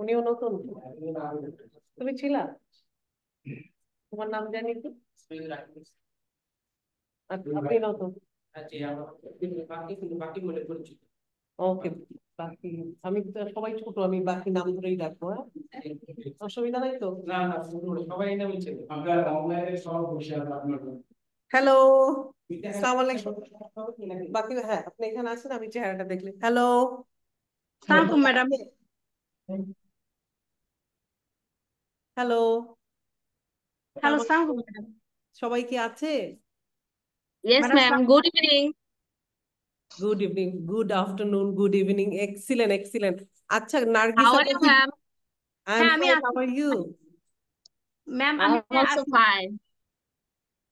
উনিও নতুন তুমি ছিলা তোমার নাম জানি কি আচ্ছা, আপনি নতুন ওকে বাকি আমি সবাই আমি বাকি নাম ধরেই ডাকবো হ্যাঁ অসুবিধা নাই তো না না সবাই সব হ্যালো বাকি হ্যাঁ আপনি এখানে আছেন আমি চেহারাটা দেখলে হ্যালো সালামুকুম ম্যাডাম হ্যালো হ্যালো সালামুকুম ম্যাডাম সবাই কি আছে yes ma'am good evening good evening good afternoon good evening excellent excellent আচ্ছা Nargis how are you ma'am হ্যাঁ আমি হাউ আর ইউ ম্যাম আমি অলসো ফাইন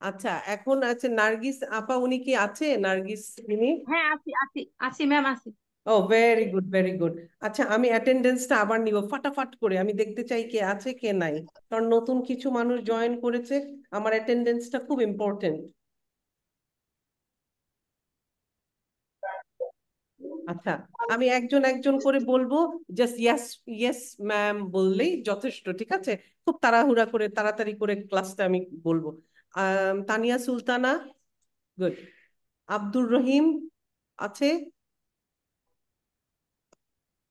আচ্ছা এখন আছে নার্গিস আপা উনি কি আছে নার্গিস তিনি হ্যাঁ আছি আছি আছি ম্যাম আছি ও ভেরি গুড ভেরি গুড আচ্ছা আমি অ্যাটেন্ডেন্সটা আবার নিব ফাটাফাট করে আমি দেখতে চাই কে আছে কে নাই কারণ নতুন কিছু মানুষ জয়েন করেছে আমার অ্যাটেন্ডেন্সটা খুব ইম্পর্টেন্ট আচ্ছা আমি একজন একজন করে বলবো জাস্ট ইয়াস ইয়েস ম্যাম বললেই যথেষ্ট ঠিক আছে খুব তাড়াহুড়া করে তাড়াতাড়ি করে ক্লাসটা আমি বলবো um, তানিয়া সুলতানা গুড আব্দুর রহিম আছে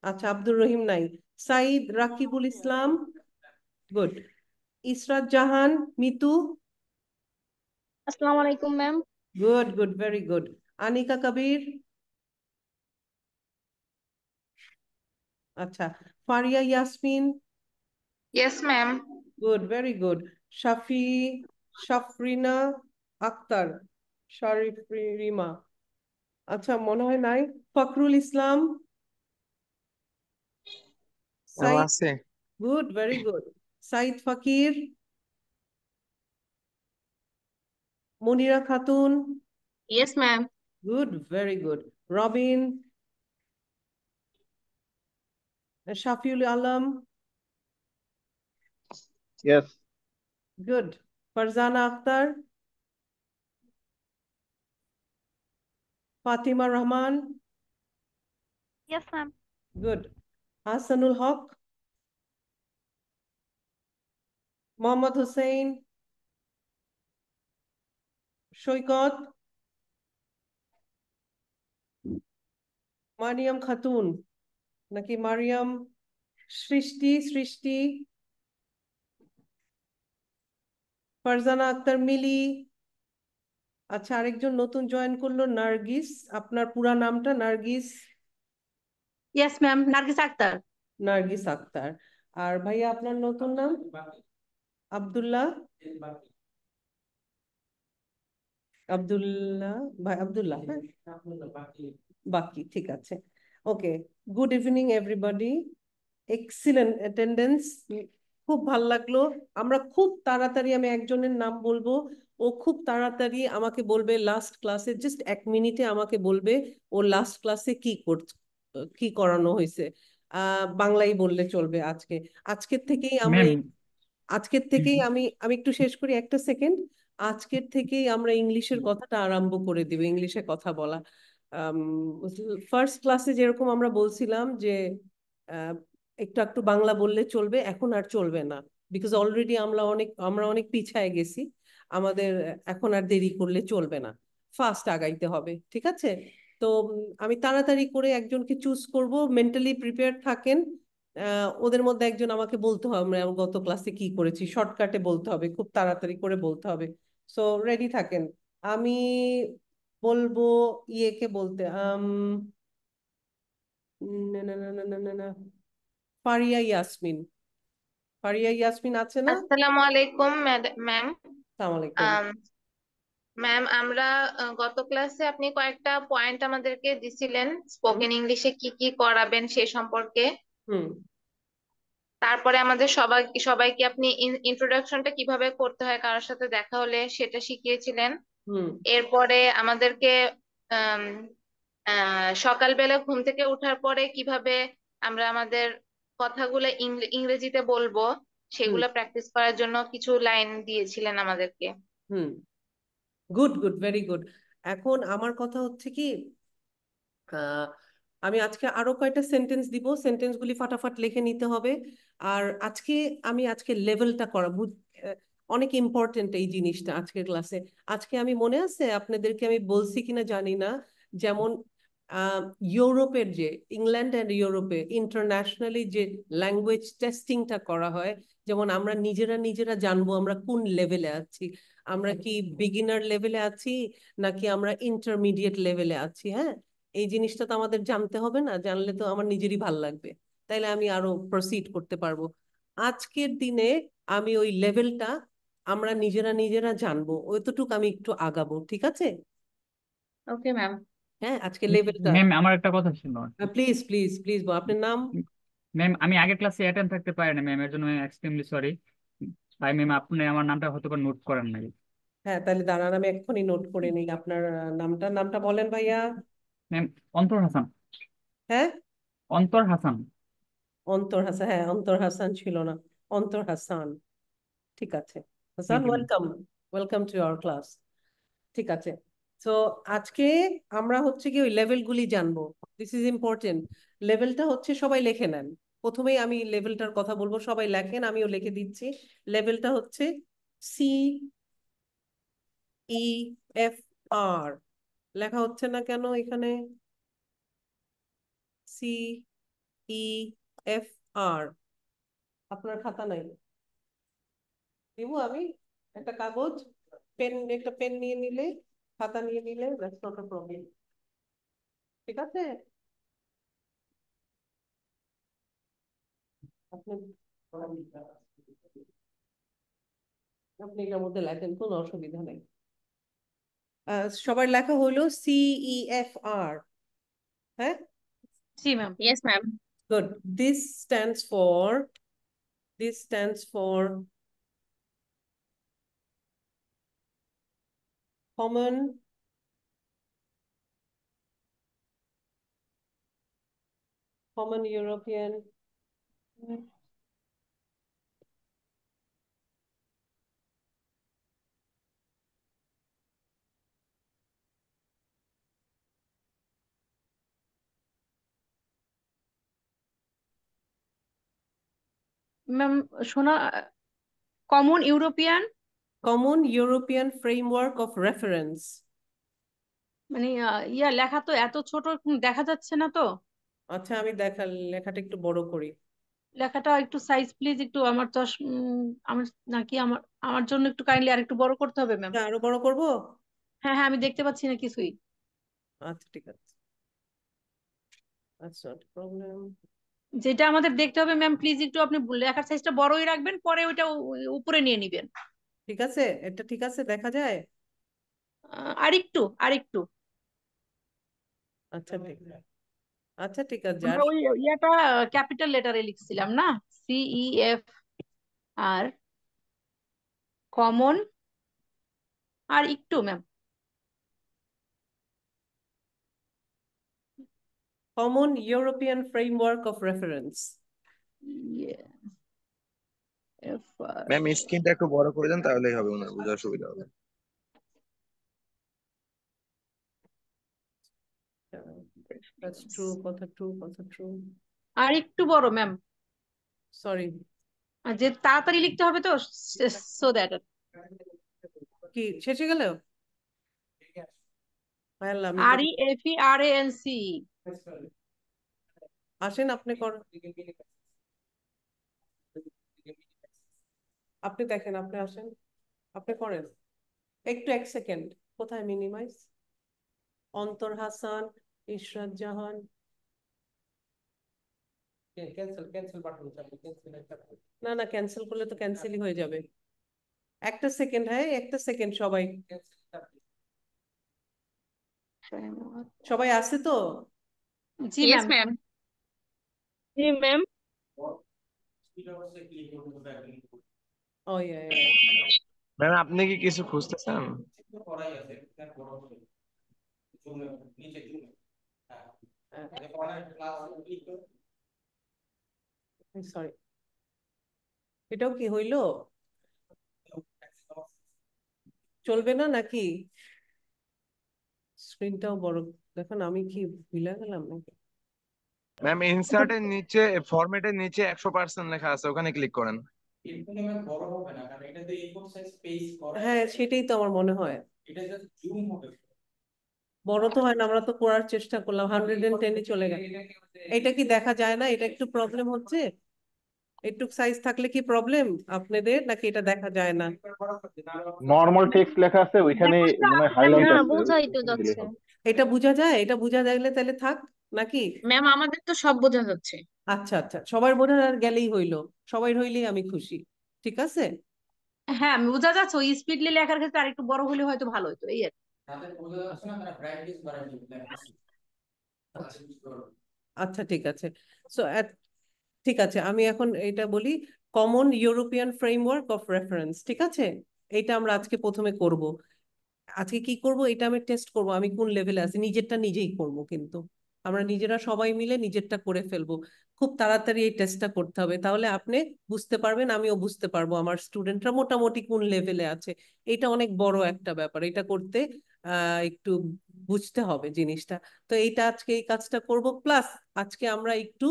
আচ্ছা আব্দুর রহিম নাই সাইদ রাকিবুল ইসলাম গুড ইসরাত জাহান মিতু আসসালাম আলাইকুম ma'am good good very good Anika Kabir আচ্ছা Faria Yasmin yes ma'am good very good Shafi Safrina Akter Rima আচ্ছা মনে হয় নাই Fakhrul Islam good very good Saeed Fakir Monira Khatun yes ma'am good very good Robin Shafiul Alam yes good Farzana Akhtar Fatima Rahman yes ma'am good Hasnul Haque Mohammad Hussain शैकत Maryam खातून कि मरियम सृष्टि सृष्टि ফারজানা আক্তার মিলি আচ্ছা আরেকজন নতুন জয়েন করলো নার্গিস আপনার পুরা নামটা নার্গিস ইয়েস ম্যাম নার্গিস আক্তার নার্গিস আক্তার আর ভাইয়া আপনার নতুন নাম আব্দুল্লাহ আব্দুল্লাহ ভাই আব্দুল্লাহ হ্যাঁ? বাকি ঠিক আছে okay good evening everybody excellent attendance খুব ভাল লাগলো আমরা খুব তাড়াতাড়ি আমি একজনের নাম বলবো ও খুব তাড়াতাড়ি আমাকে বলবে লাস্ট ক্লাসে জাস্ট এক মিনিটে আমাকে বলবে ও লাস্ট ক্লাসে কি করছে কি করানো হয়েছে বাংলাই বললে চলবে আজকে আজকের থেকেই আমরা আজকের থেকেই আমি আমি একটু শেষ করি একটা সেকেন্ড আজকের থেকেই আমরা ইংলিশের কথাটা আরম্ভ করে দিব ইংলিশে কথা বলা ফার্স্ট ক্লাসে যেরকম আমরা বলছিলাম যে একটু একটু বাংলা বললে চলবে এখন আর চলবে না বিকজ অলরেডি আমরা অনেক আমরা অনেক পিছায় গেছি আমাদের এখন আর দেরি করলে চলবে না ফাস্ট আগাইতে হবে ঠিক আছে তো আমি তাড়াতাড়ি করে একজনকে চুজ করব মেন্টালি প্রিপেয়ার থাকেন ওদের মধ্যে একজন আমাকে বলতে হবে আমরা গত ক্লাসে কি করেছি শর্টকাটে বলতে হবে খুব তাড়াতাড়ি করে বলতে হবে সো রেডি থাকেন আমি বলবো ইয়েকে বলতে না না না না না না ফারিয়া ইয়াসমিন ফারিয়া ইয়াসমিন আছে না আসসালামু আলাইকুম ম্যাম আসসালামু আলাইকুম ম্যাম আমরা গত ক্লাসে আপনি কয়েকটা পয়েন্ট আমাদেরকে দিছিলেন স্পোকেন ইংলিশে কি কি করাবেন সে সম্পর্কে হুম তারপরে আমাদের সবাই সবাইকে আপনি ইন্ট্রোডাকশনটা কিভাবে করতে হয় কারোর সাথে দেখা হলে সেটা শিখিয়েছিলেন এরপরে আমাদেরকে সকালবেলা ঘুম থেকে ওঠার পরে কিভাবে আমরা আমাদের কথাগুলো ইংরেজিতে বলবো সেগুলো প্র্যাকটিস করার জন্য কিছু লাইন দিয়েছিলেন আমাদেরকে hmm good good very good এখন আমার কথা হচ্ছে কি আমি আজকে আরো কয়েকটা সেন্টেন্স দিব সেন্টেন্স গুলি ফাটাফাট লিখে নিতে হবে আর আজকে আমি আজকে লেভেলটা করা অনেক ইম্পর্টেন্ট এই জিনিসটা আজকের ক্লাসে আজকে আমি মনে আছে আপনাদেরকে আমি বলছি কিনা জানি না যেমন ইউরোপের যে ইংল্যান্ড অ্যান্ড ইউরোপে ইন্টারন্যাশনালি যে ল্যাঙ্গুয়েজ টেস্টিংটা করা হয় যেমন আমরা নিজেরা নিজেরা জানবো আমরা কোন লেভেলে আছি আমরা কি বিগিনার লেভেলে আছি নাকি আমরা ইন্টারমিডিয়েট লেভেলে আছি হ্যাঁ এই জিনিসটা তো আমাদের জানতে হবে না জানলে তো আমার নিজেরই ভাল লাগবে তাইলে আমি আরো প্রসিড করতে পারবো আজকের দিনে আমি ওই লেভেলটা আমরা নিজেরা নিজেরা জানবো ওইটুকু আমি একটু আগাবো ঠিক আছে ওকে ম্যাম হ্যাঁ আজকে লেভেলটা ম্যাম আমার একটা কথা ছিল প্লিজ প্লিজ প্লিজ আপনার নাম ম্যাম আমি আগের ক্লাসে অ্যাটেন্ড থাকতে পারি না ম্যাম এর জন্য এক্সট্রিমলি সরি তাই ম্যাম আপনি আমার নামটা হয়তো নোট করেন নাই হ্যাঁ তাহলে দাঁড়ান আমি এক্ষুনি নোট করে নিই আপনার নামটা নামটা বলেন ভাইয়া ম্যাম অন্তর হাসান হ্যাঁ অন্তর হাসান অন্তর হাসান হ্যাঁ অন্তর হাসান ছিল না অন্তর হাসান ঠিক আছে Hasan welcome welcome to our class ঠিক আছে তো আজকে আমরা হচ্ছে কি ওই লেভেলগুলি জানবো দিস ইজ ইম্পর্টেন্ট লেভেলটা হচ্ছে সবাই লেখে নেন প্রথমেই আমি লেভেলটার কথা বলবো সবাই লেখেন আমিও লিখে দিচ্ছি লেভেলটা হচ্ছে সি ই এফ আর লেখা হচ্ছে না কেন এখানে সি ই এফ আর আপনার খাতা নাই দিব আমি একটা কাগজ পেন একটা পেন নিয়ে নিলে খাতা নিয়ে নিলে দ্যাটস নট প্রবলেম ঠিক আছে আপনি আপনি এটার মধ্যে লেখেন কোনো অসুবিধা নেই সবার লেখা হলো সিইএফআর হ্যাঁ জি ma'am yes ma'am good this stands for this stands for common common European Ma'am, Shona. Common European. Common European framework of reference মানে ইয়া লেখা তো এত ছোট দেখা যাচ্ছে না তো আচ্ছা আমি দেখা লেখাটা একটু বড় করি লেখাটা একটু সাইজ প্লিজ একটু আমার চশ আমার নাকি আমার আমার জন্য একটু কাইন্ডলি আর একটু বড় করতে হবে ম্যাম আরো বড় করব হ্যাঁ হ্যাঁ আমি দেখতে পাচ্ছি না কিছুই আচ্ছা ঠিক আছে আচ্ছা প্রবলেম যেটা আমাদের দেখতে হবে ম্যাম প্লিজ একটু আপনি লেখার সাইজটা বড়ই রাখবেন পরে ওইটা উপরে নিয়ে নিবেন ঠিক আছে এটা ঠিক আছে দেখা যায় আরেকটু আরেকটু আচ্ছা ঠিক আচ্ছা ঠিক আছে আমরা ওই ইয়াটা ক্যাপিটাল লেটারে লিখছিলাম না C E F R common আর একটু ma'am common European framework of reference F ma'am স্ক্রিনটা একটু বড় করে দেন তাহলেই হবে ওনার বোঝার সুবিধা হবে আর একটু বড় ম্যাম সরি আর যে তাড়াতাড়ি লিখতে হবে তো সো দ্যাট কি শেষ হয়ে গেল R E F E R A N C আসেন আপনি করেন আপনি দেখেন আপনি আসেন আপনি করেন একটু এক সেকেন্ড কোথায় মিনিমাইজ অন্তর হাসান ইশরাত জাহান না না ক্যান্সেল করলে তো ক্যান্সেলই হয়ে যাবে হ্যাঁ। একটা সেকেন্ড হ্যাঁ একটা সেকেন্ড সবাই সবাই আছে তো জি ম্যাম জি ম্যাম ম্যাম oh, আপনি কি কিছু খুঁজতেছেন এটাও কি হইল চলবে না নাকি স্ক্রিনটাও বড় দেখুন আমি কি ভুলে গেলাম নাকি ম্যাম ইনসার্টের নিচে ফরম্যাটের নিচে পার্সেন্ট লেখা আছে ওখানে ক্লিক করেন এটা হ্যাঁ সেটাই তো আমার মনে হয় বড় তো হয় না আমরা তো করার চেষ্টা করলাম হান্ড্রেড চলে এটা কি দেখা যায় না এটা একটু প্রবলেম হচ্ছে একটু সাইজ থাকলে কি প্রবলেম আপনাদের নাকি এটা দেখা যায় না মানে হ্যাঁ, এটা বোঝা যায় এটা বোঝা গেলে তাহলে থাক নাকি ম্যাম আমাদের তো সব বোঝা যাচ্ছে আচ্ছা আচ্ছা সবার বোঝা গেলেই হইলো সবাই হইলেই আমি খুশি ঠিক আছে হ্যাঁ বোঝা যাচ্ছে ওই স্পিডলি লেখার ক্ষেত্রে আরেকটু বড় হলে হয়তো ভালো হতো এই আর আচ্ছা ঠিক আছে সো ঠিক আছে আমি এখন এটা বলি common European framework of reference ঠিক আছে এটা আমরা আজকে প্রথমে করব আজকে কি করব এটা আমি টেস্ট করব আমি কোন লেভেলে আছি নিজেরটা নিজেই করব কিন্তু আমরা নিজেরা সবাই মিলে নিজেরটা করে ফেলবো খুব তাড়াতাড়ি এই টেস্টটা করতে হবে তাহলে আপনি বুঝতে পারবেন আমিও বুঝতে পারবো আমার স্টুডেন্টরা মোটামুটি কোন লেভেলে আছে এটা অনেক বড় একটা ব্যাপার এটা করতে একটু বুঝতে হবে জিনিসটা তো এইটা আজকে এই কাজটা করব প্লাস আজকে আমরা একটু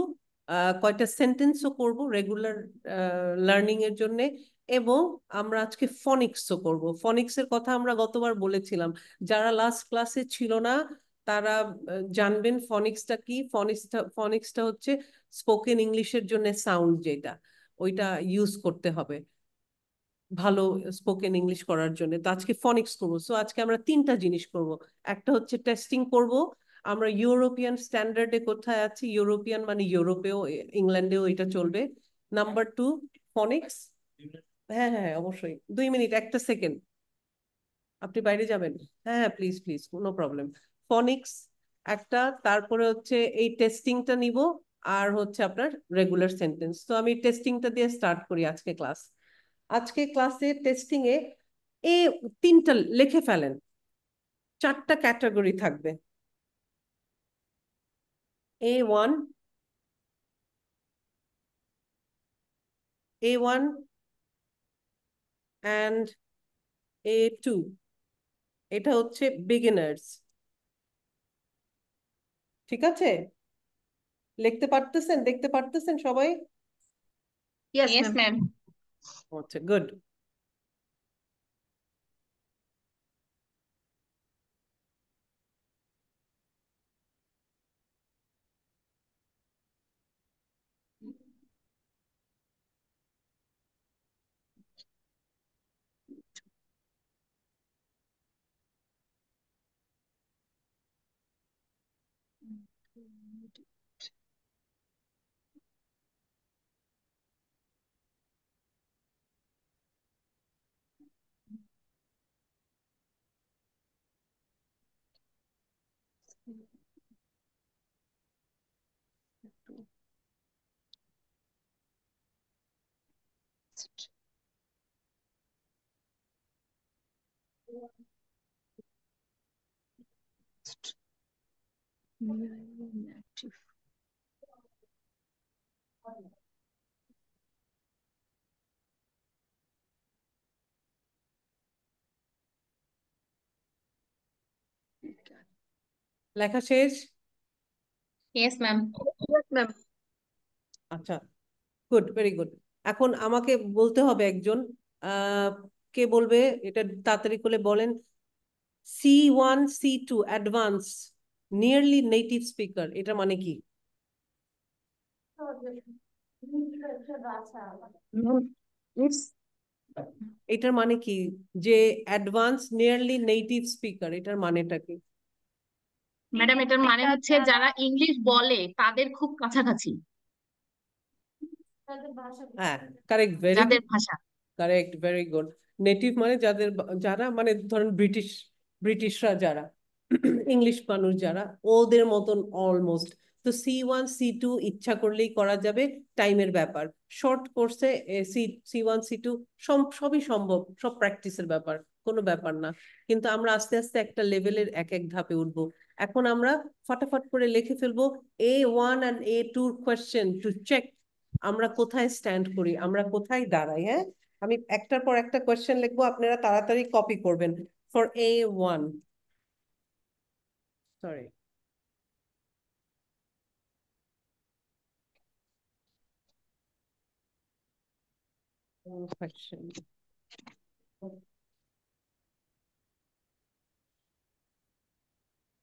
কয়টা সেন্টেন্সও করব রেগুলার লার্নিং এর জন্য এবং আমরা আজকে ফনিক্সও করব ফনিক্সের কথা আমরা গতবার বলেছিলাম যারা লাস্ট ক্লাসে ছিল না তারা জানবেন ফনিক্সটা কি ফনিক্সটা ফনিক্সটা হচ্ছে স্পোকেন ইংলিশের জন্য সাউন্ড যেটা ওইটা ইউজ করতে হবে ভালো স্পোকেন ইংলিশ করার জন্য তো আজকে ফনিক্স করবো সো আজকে আমরা তিনটা জিনিস করব একটা হচ্ছে টেস্টিং করব আমরা ইউরোপিয়ান স্ট্যান্ডার্ডে কোথায় আছি ইউরোপিয়ান মানে ইউরোপেও ইংল্যান্ডেও এটা চলবে নাম্বার টু ফনিক্স হ্যাঁ, হ্যাঁ হ্যাঁ অবশ্যই দুই মিনিট একটা সেকেন্ড আপনি বাইরে যাবেন হ্যাঁ হ্যাঁ প্লিজ প্লিজ কোনো প্রবলেম ফনিক্স একটা তারপরে হচ্ছে এই টেস্টিংটা নিব আর হচ্ছে আপনার রেগুলার সেন্টেন্স তো আমি টেস্টিংটা দিয়ে স্টার্ট করি আজকে ক্লাস আজকে ক্লাসে টেস্টিং এ এই তিনটা লিখে ফেলেন চারটা ক্যাটাগরি থাকবে A one A one and A two এটা হচ্ছে বিগিনার্স ঠিক আছে লিখতে পারতেছেন দেখতে পারতেছেন সবাই ইয়েস ম্যাম আচ্ছা গুড two. Active. লেখা শেষ ইয়েস ম্যাম ম্যাম আচ্ছা গুড ভেরি গুড এখন আমাকে বলতে হবে একজন কে বলবে এটা তাড়াতাড়ি করে বলেন C one C two advance nearly native speaker এটা মানে কি এটার মানে কি যে অ্যাডভান্স নিয়ারলি নেটিভ স্পিকার এটার মানেটা কি ম্যাডাম এটার মানে হচ্ছে যারা ইংলিশ বলে তাদের খুব কাছাকাছি কারেক্ট ভেরি হ্যাঁ, যাদের ভাষা কারেক্ট ভেরি গুড নেটিভ মানে যাদের যারা মানে ধরেন ব্রিটিশ ব্রিটিশরা যারা ইংলিশ মানুষ যারা ওদের মতন অলমোস্ট তো সি ওয়ান সি টু ইচ্ছা করলেই করা যাবে টাইমের ব্যাপার শর্ট কোর্সে C C one C two সবই সম্ভব সব প্র্যাকটিসের ব্যাপার কোনো ব্যাপার না কিন্তু আমরা আস্তে আস্তে একটা লেভেলের এক এক ধাপে উঠবো এখন আমরা ফটাফট করে লিখে ফেলবো এ ওয়ান অ্যান্ড এ টুর কোয়েশ্চেন টু চেক আমরা কোথায় স্ট্যান্ড করি আমরা কোথায় দাঁড়াই হ্যাঁ আমি একটার পর একটা কোয়েশ্চেন লিখবো আপনারা তাড়াতাড়ি কপি করবেন for A one sorry question.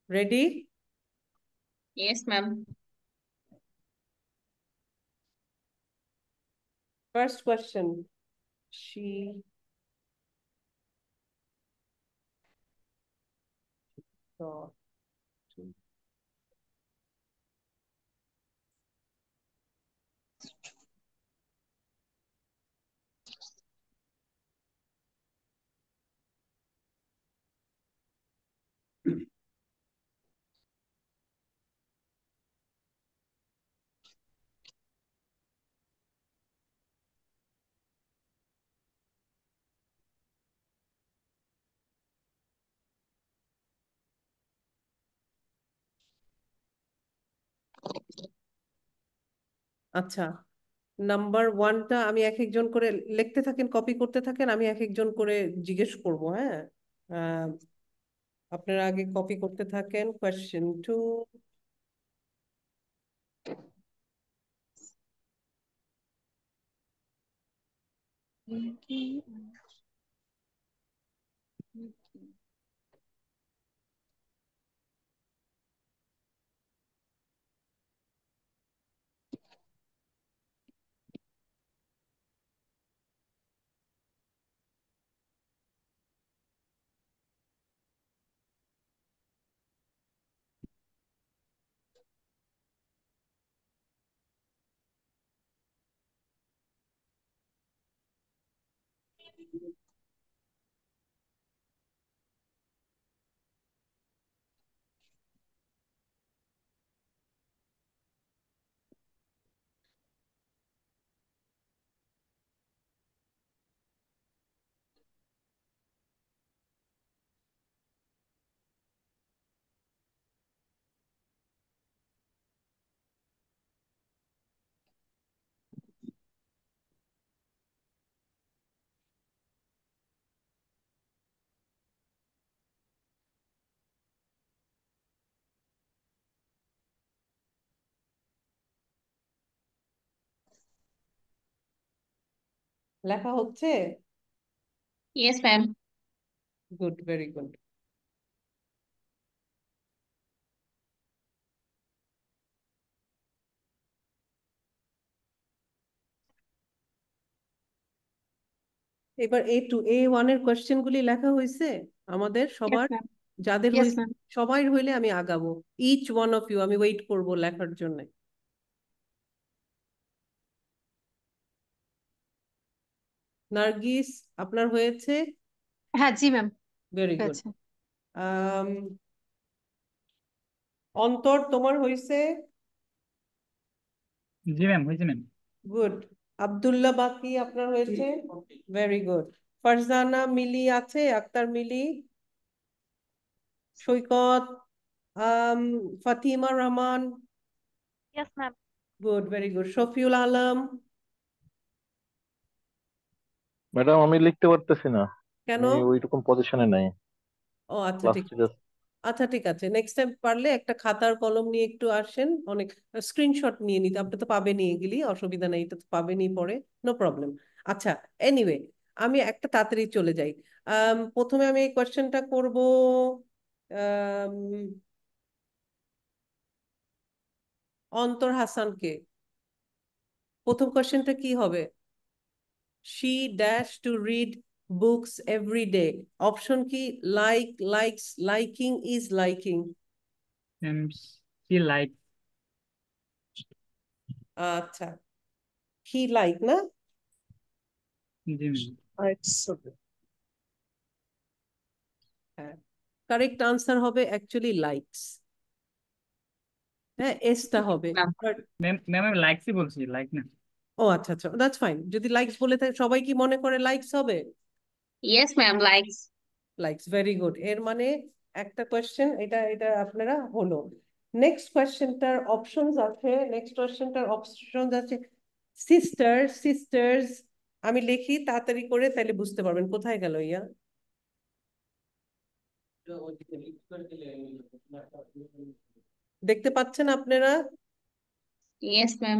Ready? Yes, ma'am. First question. She. thought. আচ্ছা নাম্বার ওয়ানটা আমি এক একজন করে লিখতে থাকেন কপি করতে থাকেন আমি এক একজন করে জিজ্ঞেস করব হ্যাঁ আহ, আপনারা আগে কপি করতে থাকেন কোয়েশ্চেন টু Thank you. লেখা হচ্ছে yes ma'am good very good এবার এ টু এ ওয়ান এর কোয়েশ্চেন গুলি লেখা হয়েছে আমাদের সবার যাদের সবাই হইলে আমি আগাবো ইচ ওয়ান অফ ইউ আমি ওয়েট করব লেখার জন্য নার্গিস আপনার হয়েছে হ্যাঁ জি ম্যাম ভেরি গুড অন্তর তোমার হয়েছে জি ম্যাম হয়েছে ম্যাম গুড আব্দুল্লাহ বাকি আপনার হয়েছে ভেরি গুড ফারজানা মিলি আছে Akter Mili Saikat um, Fatima Rahman good very good Shafiul Alam madam আমি লিখতে পারতেছি না কেন আমি ওইরকম পজিশনে নাই ও আচ্ছা ঠিক আছে আচ্ছা ঠিক আছে নেক্সট টাইম পারলে একটা খাতার কলম নিয়ে একটু আসেন অনেক স্ক্রিনশট নিয়ে নিতে আপনি তো পাবেনই এগুলি অসুবিধা নেই এটা তো পাবেনই পরে নো প্রবলেম আচ্ছা এনিওয়ে আমি একটা তাড়াতাড়ি চলে যাই প্রথমে আমি এই কোয়েশ্চেনটা করব অন্তর হাসানকে প্রথম কোয়েশ্চেনটা কি হবে she dash to read books every day option key like likes liking is liking and he like Acha. he like na correct answer hobe actually likes হ্যাঁ এসটা হবে ম্যাম ম্যাম লাইকসই বলছি লাইক না ও আচ্ছা আচ্ছা দ্যাটস ফাইন যদি likes বলে থাকে সবাই কি মনে করে লাইকস হবে yes ma'am likes likes very good এর মানে একটা কোয়েশ্চেন এটা এটা আপনারা হলো নেক্সট কোয়েশ্চেনটার অপশনস আছে নেক্সট কোয়েশ্চেনটার অপশনস আছে সিস্টার সিস্টার্স আমি লিখি তাড়াতাড়ি করে তাহলে বুঝতে পারবেন কোথায় গেল ইয়া দেখতে পাচ্ছেন আপনারা ইয়েস ম্যাম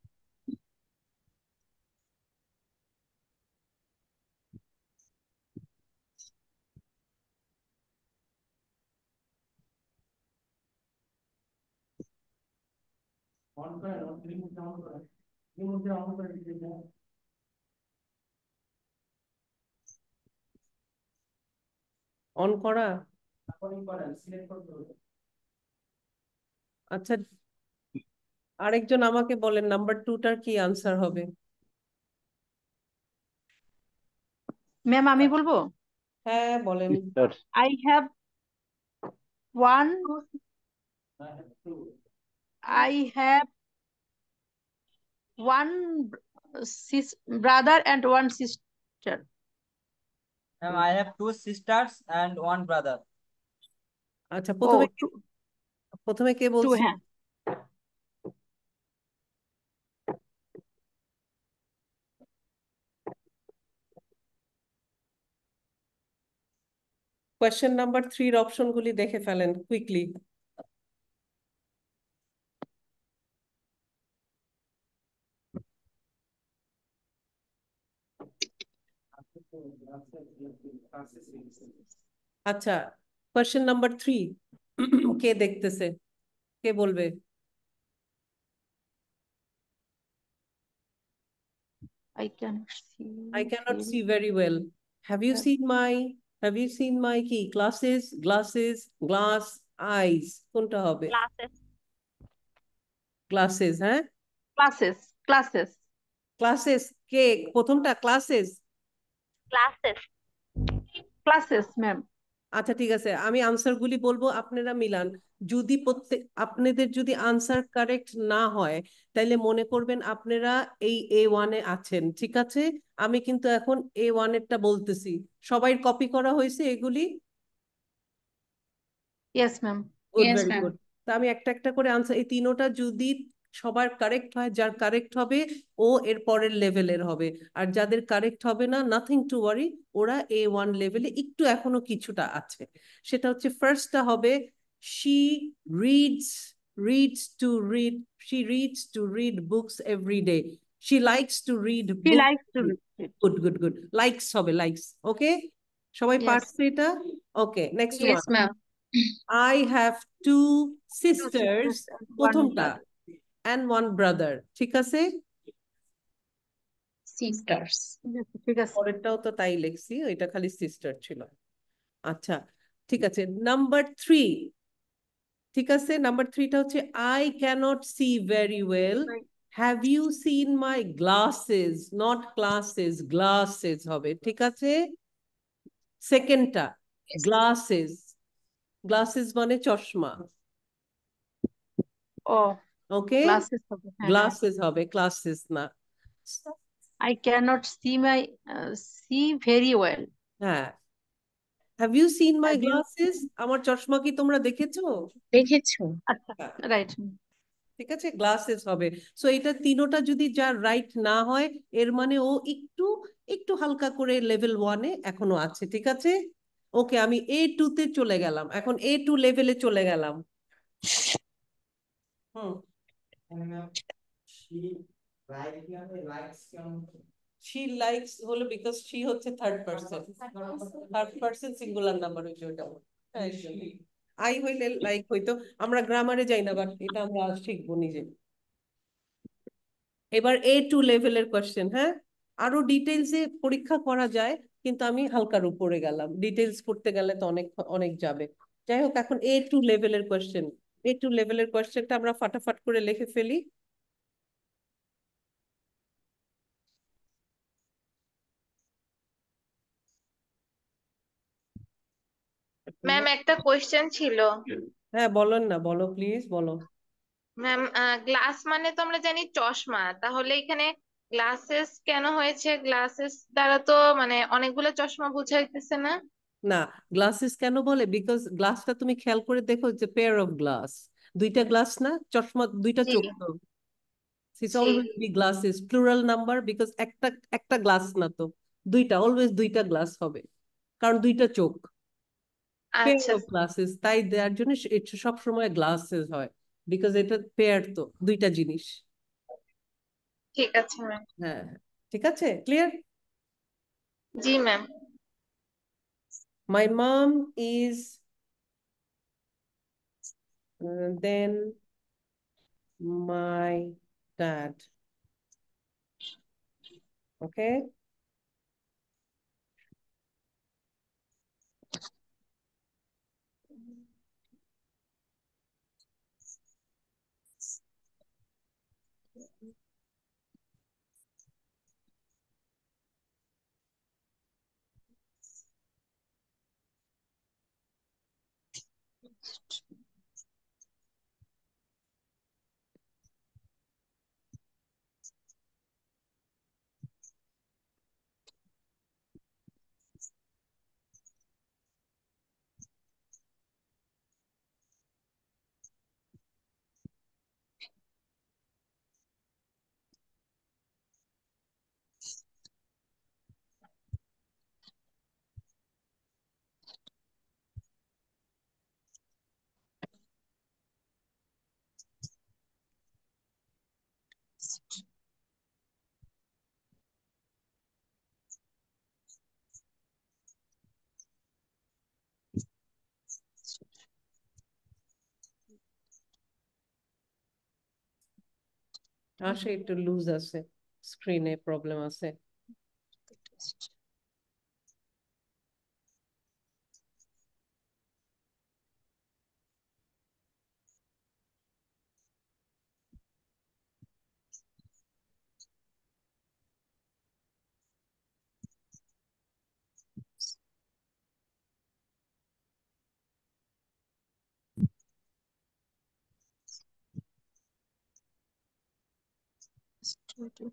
অন করা আচ্ছা আরেকজন আমাকে বলেন নাম্বার টুটার কি আনসার হবে ম্যাম আমি বলবো হ্যাঁ বলেন I have one I have one sis brother and one sister. Ma'am, I have two sisters and one brother. আচ্ছা প্রথমে প্রথমে কে বলছে হ্যাঁ কোয়েশ্চেন নাম্বার থ্রির অপশনগুলি দেখে ফেলেন কুইকলি अच्छा क्वेश्चन नंबर थ्री के देखते से के बोल बे I cannot see. I cannot see very well. Have you seen my? Have you seen my key? Glasses, glasses, glass, eyes. Kunta hobe. Glasses. Glasses, হ্যাঁ? Glasses, glasses. Classes. কে প্রথমটা glasses. Classes classes ma'am আচ্ছা ঠিক আছে আমি আনসারগুলি বলবো আপনারা Milan যদি প্রত্যেক আপনাদের যদি আনসার কারেক্ট না হয় তাহলে মনে করবেন আপনারা এই এ ওয়ানে আছেন ঠিক আছে আমি কিন্তু এখন এ ওয়ান ওয়ানেরটা বলতেছি সবাই কপি করা হয়েছে এগুলি ইয়েস ম্যাম গুড ভেরি তো আমি একটা একটা করে আনসার এই তিনোটা যদি সবার কারেক্ট হয় যার কারেক্ট হবে ও এর পরের লেভেলের হবে আর যাদের কারেক্ট হবে না নাথিং টু ওয়ারি ওরা এ ওয়ান লেভেলে একটু এখনো কিছুটা আছে সেটা হচ্ছে ফার্স্টটা হবে she reads reads to read she reads to read books every day she likes to read she books. likes to read good good good likes হবে likes okay সবাই পারছে এটা okay next one I have two sisters প্রথমটা and one brother ঠিক আছে Sisters. ঠিক আছে পরেরটাও তো তাই লিখছি ওইটা খালি sister ছিল আচ্ছা ঠিক আছে নাম্বার থ্রি ঠিক আছে নাম্বার থ্রিটা হচ্ছে I cannot see very well have you seen my glasses not classes glasses হবে ঠিক আছে সেকেন্ডটা গ্লাসেস গ্লাসেস মানে চশমা ওকে গ্লাসেস হবে ক্লাসেস না I cannot see my see very well হ্যাঁ have you seen my glasses আমার চশমা কি তোমরা দেখেছো দেখেছো আচ্ছা রাইট আচ্ছা, ঠিক আছে গ্লাসেস হবে সো এটা তিনোটা যদি যার রাইট না হয় এর মানে ও একটু একটু হালকা করে লেভেল ওয়ানে এখনো আছে ঠিক আছে ওকে আমি এ টু তে চলে গেলাম এখন এ টু লেভেলে চলে গেলাম হুম she likes হলো বিকজ she হচ্ছে third person third person singular number হইছে ওটা আই হইলে লাইক হইতো আমরা গ্রামারে যাই না বাট এটা আমরা শিখবো নিজে এবার এ টু লেভেলের কোয়েশ্চেন হ্যাঁ আরো ডিটেলসে পরীক্ষা করা যায় কিন্তু আমি হালকার উপরে গেলাম ডিটেলস পড়তে গেলে তো অনেক অনেক যাবে যাই হোক এখন এ টু লেভেলের কোয়েশ্চেন এ টু লেভেলের কোয়েশ্চেনটা আমরা ফাটাফাট করে লিখে ফেলি ম্যাম একটা কোয়েশ্চেন ছিল হ্যাঁ বলেন না বলো প্লিজ বলো ম্যাম গ্লাস মানে তো আমরা জানি চশমা তাহলে এখানে গ্লাসেস কেন হয়েছে গ্লাসেস দ্বারা তো মানে অনেকগুলো চশমা বোঝাইতেছে না না গ্লাসেস কেন বলে বিকজ গ্লাসটা তুমি খেয়াল করে দেখো যে পেয়ার অফ গ্লাস দুইটা গ্লাস না চশমা দুইটা চোখ তো it's always be glasses plural number because একটা একটা গ্লাস না তো দুইটা অলওয়েজ দুইটা গ্লাস হবে কারণ দুইটা চোখ গ্লাসেস আচ্ছা। তাই দেওয়ার জন্য সব সময় গ্লাসেস হয় বিকজ এটা পেয়ার তো দুইটা জিনিস ঠিক আছে ম্যাম হ্যাঁ ঠিক আছে ক্লিয়ার জি ma'am My mom is then my dad. Okay. আসে একটু লুজ আছে স্ক্রিনে প্রবলেম আছে Thank you.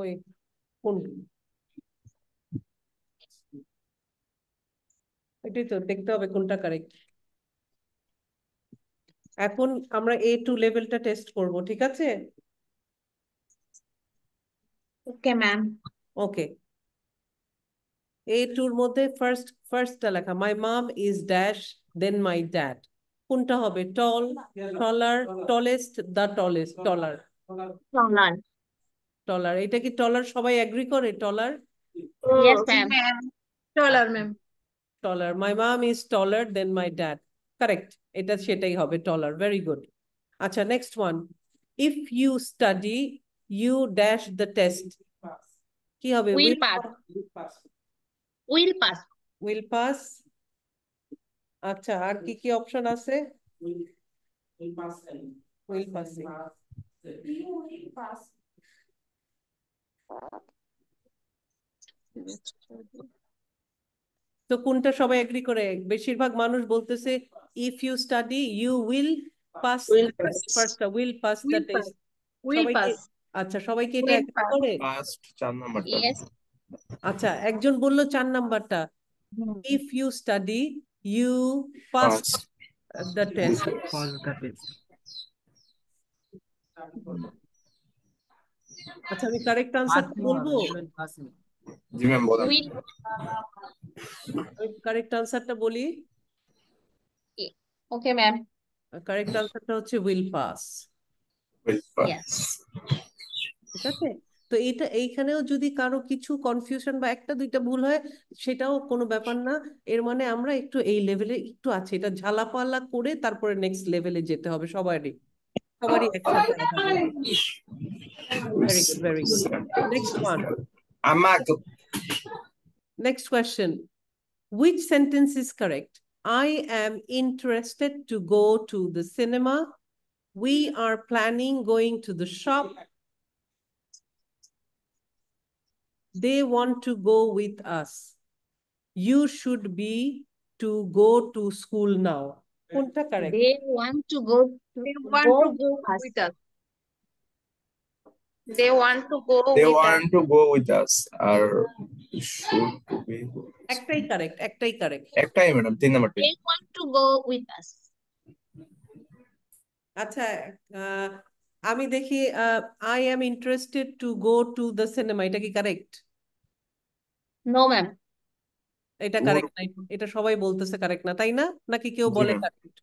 ওই কোন এটাই তো দেখতে হবে কোনটা কারেক্ট এখন আমরা এ টু লেভেলটা টেস্ট করব ঠিক আছে ওকে ম্যাম ওকে এ টুর মধ্যে ফার্স্ট ফার্স্টটা লেখা my mom is dash then my dad কোনটা হবে টল টলার টলেস্ট দ্য টলেস্ট টলার টলার এটা কি টলার সবাই এগ্রি করে taller yes ma'am taller ma'am taller my mom is taller then my dad correct এটা সেটাই হবে টলার ভেরি গুড আচ্ছা next one if you study you dash the test কি হবে will pass will pass will pass আচ্ছা আর কি কি অপশন আছে উইল পাস উইল পাস তো কোনটা সবাই এগ্রি করে বেশিরভাগ মানুষ বলতেছে if you study you will pass first will pass the test will pass আচ্ছা সবাইকে এটা এগ্রি করে ফার্স্ট চার নাম্বারটা আচ্ছা একজন বলল চার নাম্বারটা if you study you pass the test আচ্ছা আমি কারেক্ট আনসার বলবো জি ম্যাম বলুন কারেক্ট আনসারটা বলি ওকে ম্যাম কারেক্ট আনসারটা হচ্ছে উইল পাস ঠিক আছে তো এটা এইখানেও যদি কারো কিছু কনফিউশন বা একটা দুইটা ভুল হয় সেটাও কোনো ব্যাপার না এর মানে আমরা একটু এই লেভেলে একটু আছে এটা ঝালাপালা করে তারপরে নেক্সট লেভেলে যেতে হবে সবারই Very good, very good. Next one. Amago. Next question. Which sentence is correct? I am interested to go to the cinema. We are planning going to the shop. They want to go with us. You should be to go to school now. কোনটা correct they want to go they want to go with us they want to go they want to go with us আর should to be একটাই correct একটাই correct একটাই madam তিন নাম্বারটি they want to go with us আচ্ছা আমি দেখি I am interested to go to the cinema এটা কি কারেক্ট নো ম্যাম এটা কারেক্ট না এটা সবাই বলতেছে কারেক্ট না তাই না নাকি কেউ বলে কারেক্ট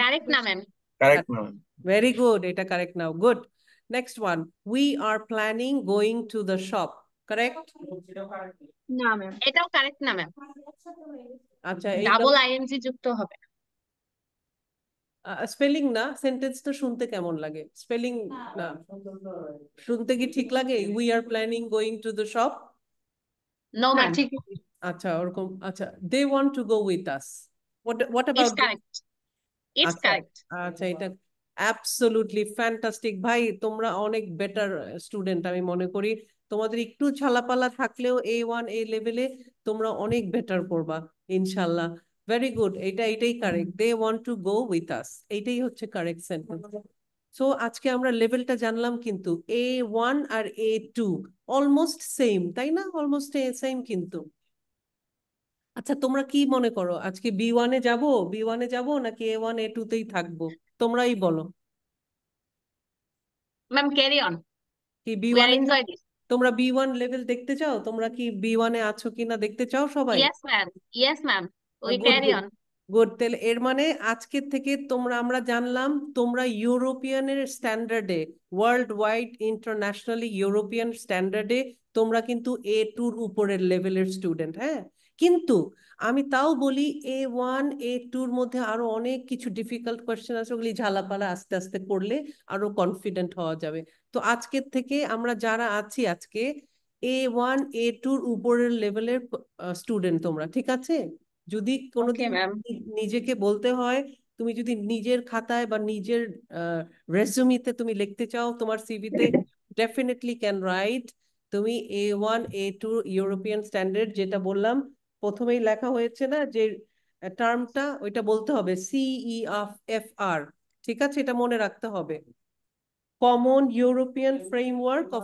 কারেক্ট না ম্যাম কারেক্ট না ভেরি গুড এটা correct now good next one we are planning to the shop correct না ম্যাম এটাও কারেক্ট না ম্যাম আচ্ছা ডাবল আইএনজি যুক্ত হবে স্পেলিং না তো শুনতে কেমন লাগে স্পেলিং না শুনতে কি ঠিক লাগে we are planning going to the shop no ma'am ঠিক আচ্ছা ওরকম আচ্ছা they want to go with us what what about correct it's correct আচ্ছা এটা অ্যাবসলুটলি ফ্যান্টাস্টিক ভাই তোমরা অনেক বেটার স্টুডেন্ট আমি মনে করি তোমাদের একটু ছালাপালা থাকলেও এ ওয়ান এ লেভেলে তোমরা অনেক বেটার করবা ইনশাল্লাহ ভেরি গুড এটা এটাই correct they want to go with us এইটাই হচ্ছে কারেক্ট সেন্টেন্স সো আজকে আমরা লেভেলটা জানলাম কিন্তু এ ওয়ান আর এ টু অলমোস্ট সেম তাই না অলমোস্ট সেম কিন্তু আচ্ছা তোমরা কি মনে করো আজকে বি ওয়ানে যাব বি ওয়ানে যাব নাকি এ ওয়ান এ টু তেই থাকবো তোমরাই বলো কি বি ওয়ান তোমরা বি ওয়ান লেভেল দেখতে চাও তোমরা কি বি ওয়ানে আছো কিনা দেখতে চাও সবাই ইয়েস ম্যাম গুড তেল এর মানে আজকের থেকে তোমরা আমরা জানলাম তোমরা ইউরোপিয়ানের স্ট্যান্ডার্ডে ওয়ার্ল্ড ওয়াইড ইন্টারন্যাশনালি ইউরোপিয়ান স্ট্যান্ডার্ডে তোমরা কিন্তু এ টুর উপরের লেভেলের স্টুডেন্ট হ্যাঁ কিন্তু আমি তাও বলি এ ওয়ান এ টুর মধ্যে আরো অনেক কিছু ডিফিকাল্ট কোয়েশ্চেন আছে ওগুলি ঝালাপালা আস্তে আস্তে পড়লে আরো কনফিডেন্ট হওয়া যাবে তো আজকের থেকে আমরা যারা আছি আজকে এ ওয়ান এ টুর উপরের লেভেলের স্টুডেন্ট তোমরা ঠিক আছে যদি কোনো নিজেকে বলতে হয় তুমি যদি নিজের খাতায় বা নিজের রেজুমিতে তুমি লিখতে চাও তোমার সিভিতে ডেফিনেটলি ক্যান রাইট তুমি A one A two European standard যেটা বললাম প্রথমেই লেখা হয়েছে না যে টার্মটা ওইটা বলতে হবে সিই অফ এফ আর ঠিক আছে এটা মনে রাখতে হবে কমন ইউরোপিয়ান ফ্রেমওয়ার্ক অফ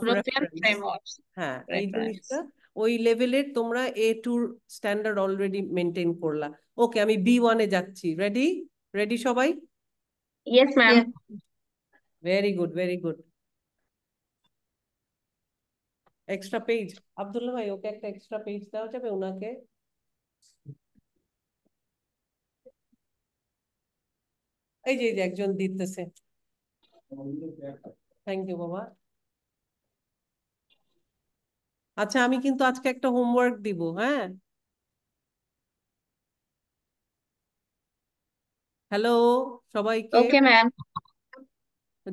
হ্যাঁ এই জিনিসটা ওই লেভেলের তোমরা এ টুর স্ট্যান্ডার্ড অলরেডি মেনটেন করলা ওকে আমি বি ওয়ানে যাচ্ছি রেডি রেডি সবাই yes ma'am very good very good extra page Abdullah ভাই ওকে একটা এক্সট্রা পেজ দেওয়া যাবে ওনাকে এই যে একজন দিতেছে থ্যাংক ইউ বাবা আচ্ছা আমি কিন্তু আজকে একটা হোমওয়ার্ক দিব হ্যাঁ হ্যালো সবাইকে ওকে ম্যাম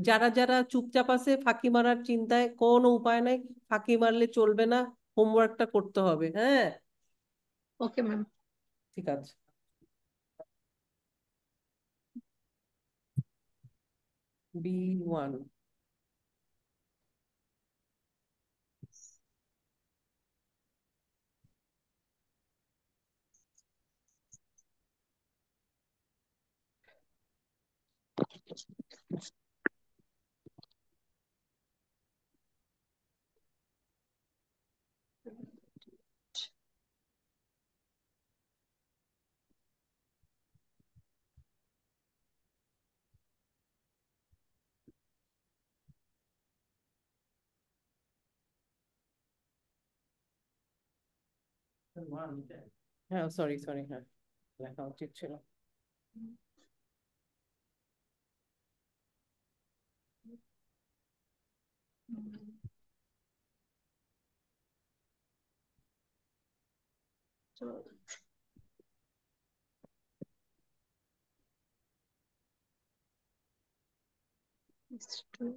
যারা যারা চুপচাপ আছে ফাঁকি মারার চিন্তায় কোনো উপায় নাই ফাঁকি মারলে চলবে না হোমওয়ার্কটা করতে হবে হ্যাঁ ওকে ম্যাম ঠিক আছে B1. হ্যাঁ সরি সরি হ্যাঁ লেখা উচিত ছিল It's true.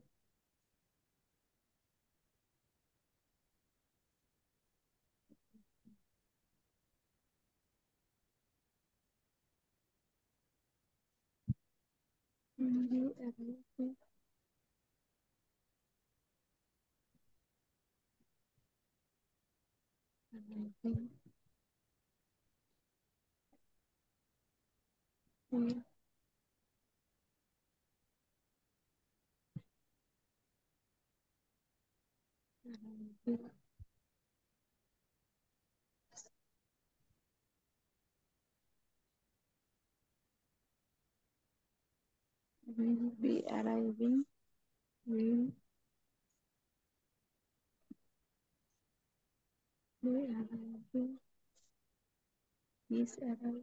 Can do everything. Everything. will be arriving will be arriving is arriving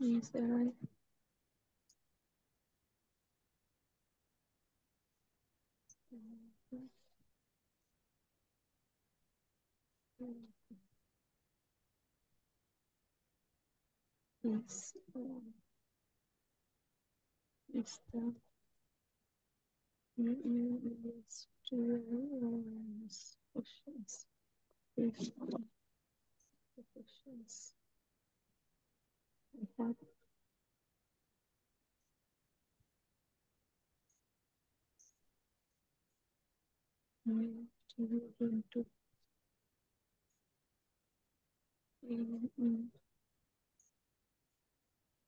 is arriving Yes. is the it's questions. Questions. questions. I have to look into Mm, mm-hmm.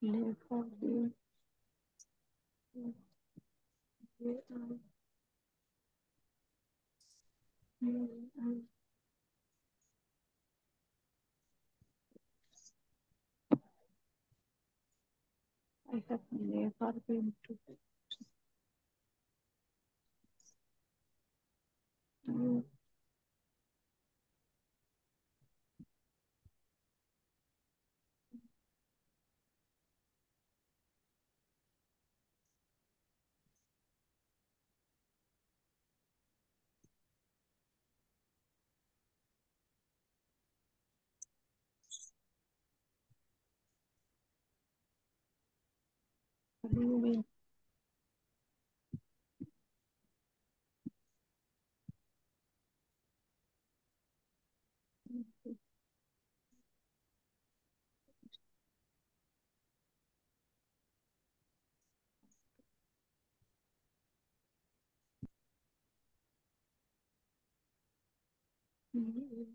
I have never been to you. moving. Mm-hmm.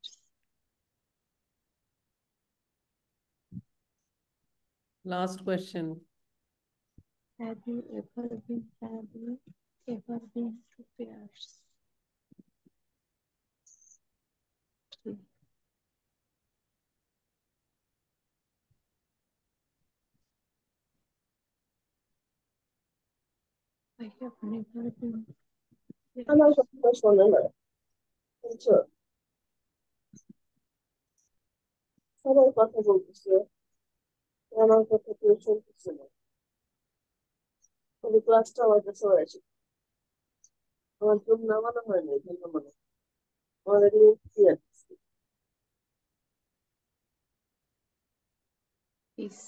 Last question. Have you ever been, have you ever been to Paris? I have never been. I'm not a personal number. It's true. How about if I can go this আমার কথা কেউ শুনতেছে না তবে ক্লাসটা আমার কাছে আছে আমার জুম নামানো হয়নি এই জন্য মনে আমাদের কি আসছে Peace.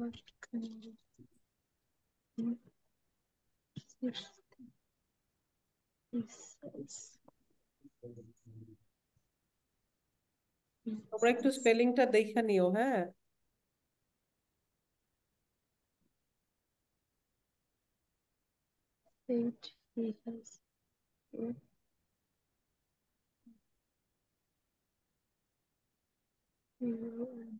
তোমরা একটু স্পেলিংটা দেখে নিও হ্যাঁ Eight, he Mm-hmm.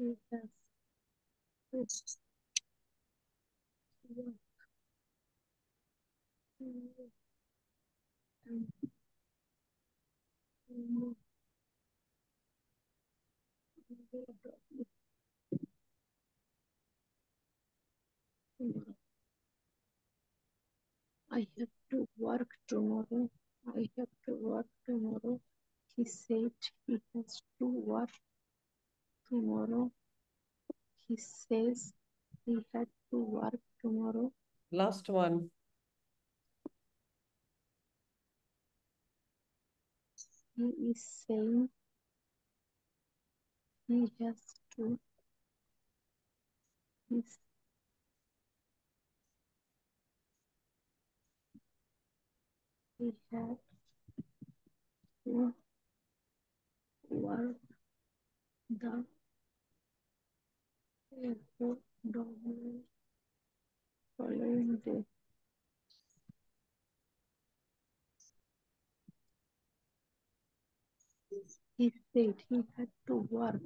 I have to work tomorrow. I have to work tomorrow. He said he has to work tomorrow. He says he had to work tomorrow. Last one. He is saying he has to. He's he had to work the he said he had to work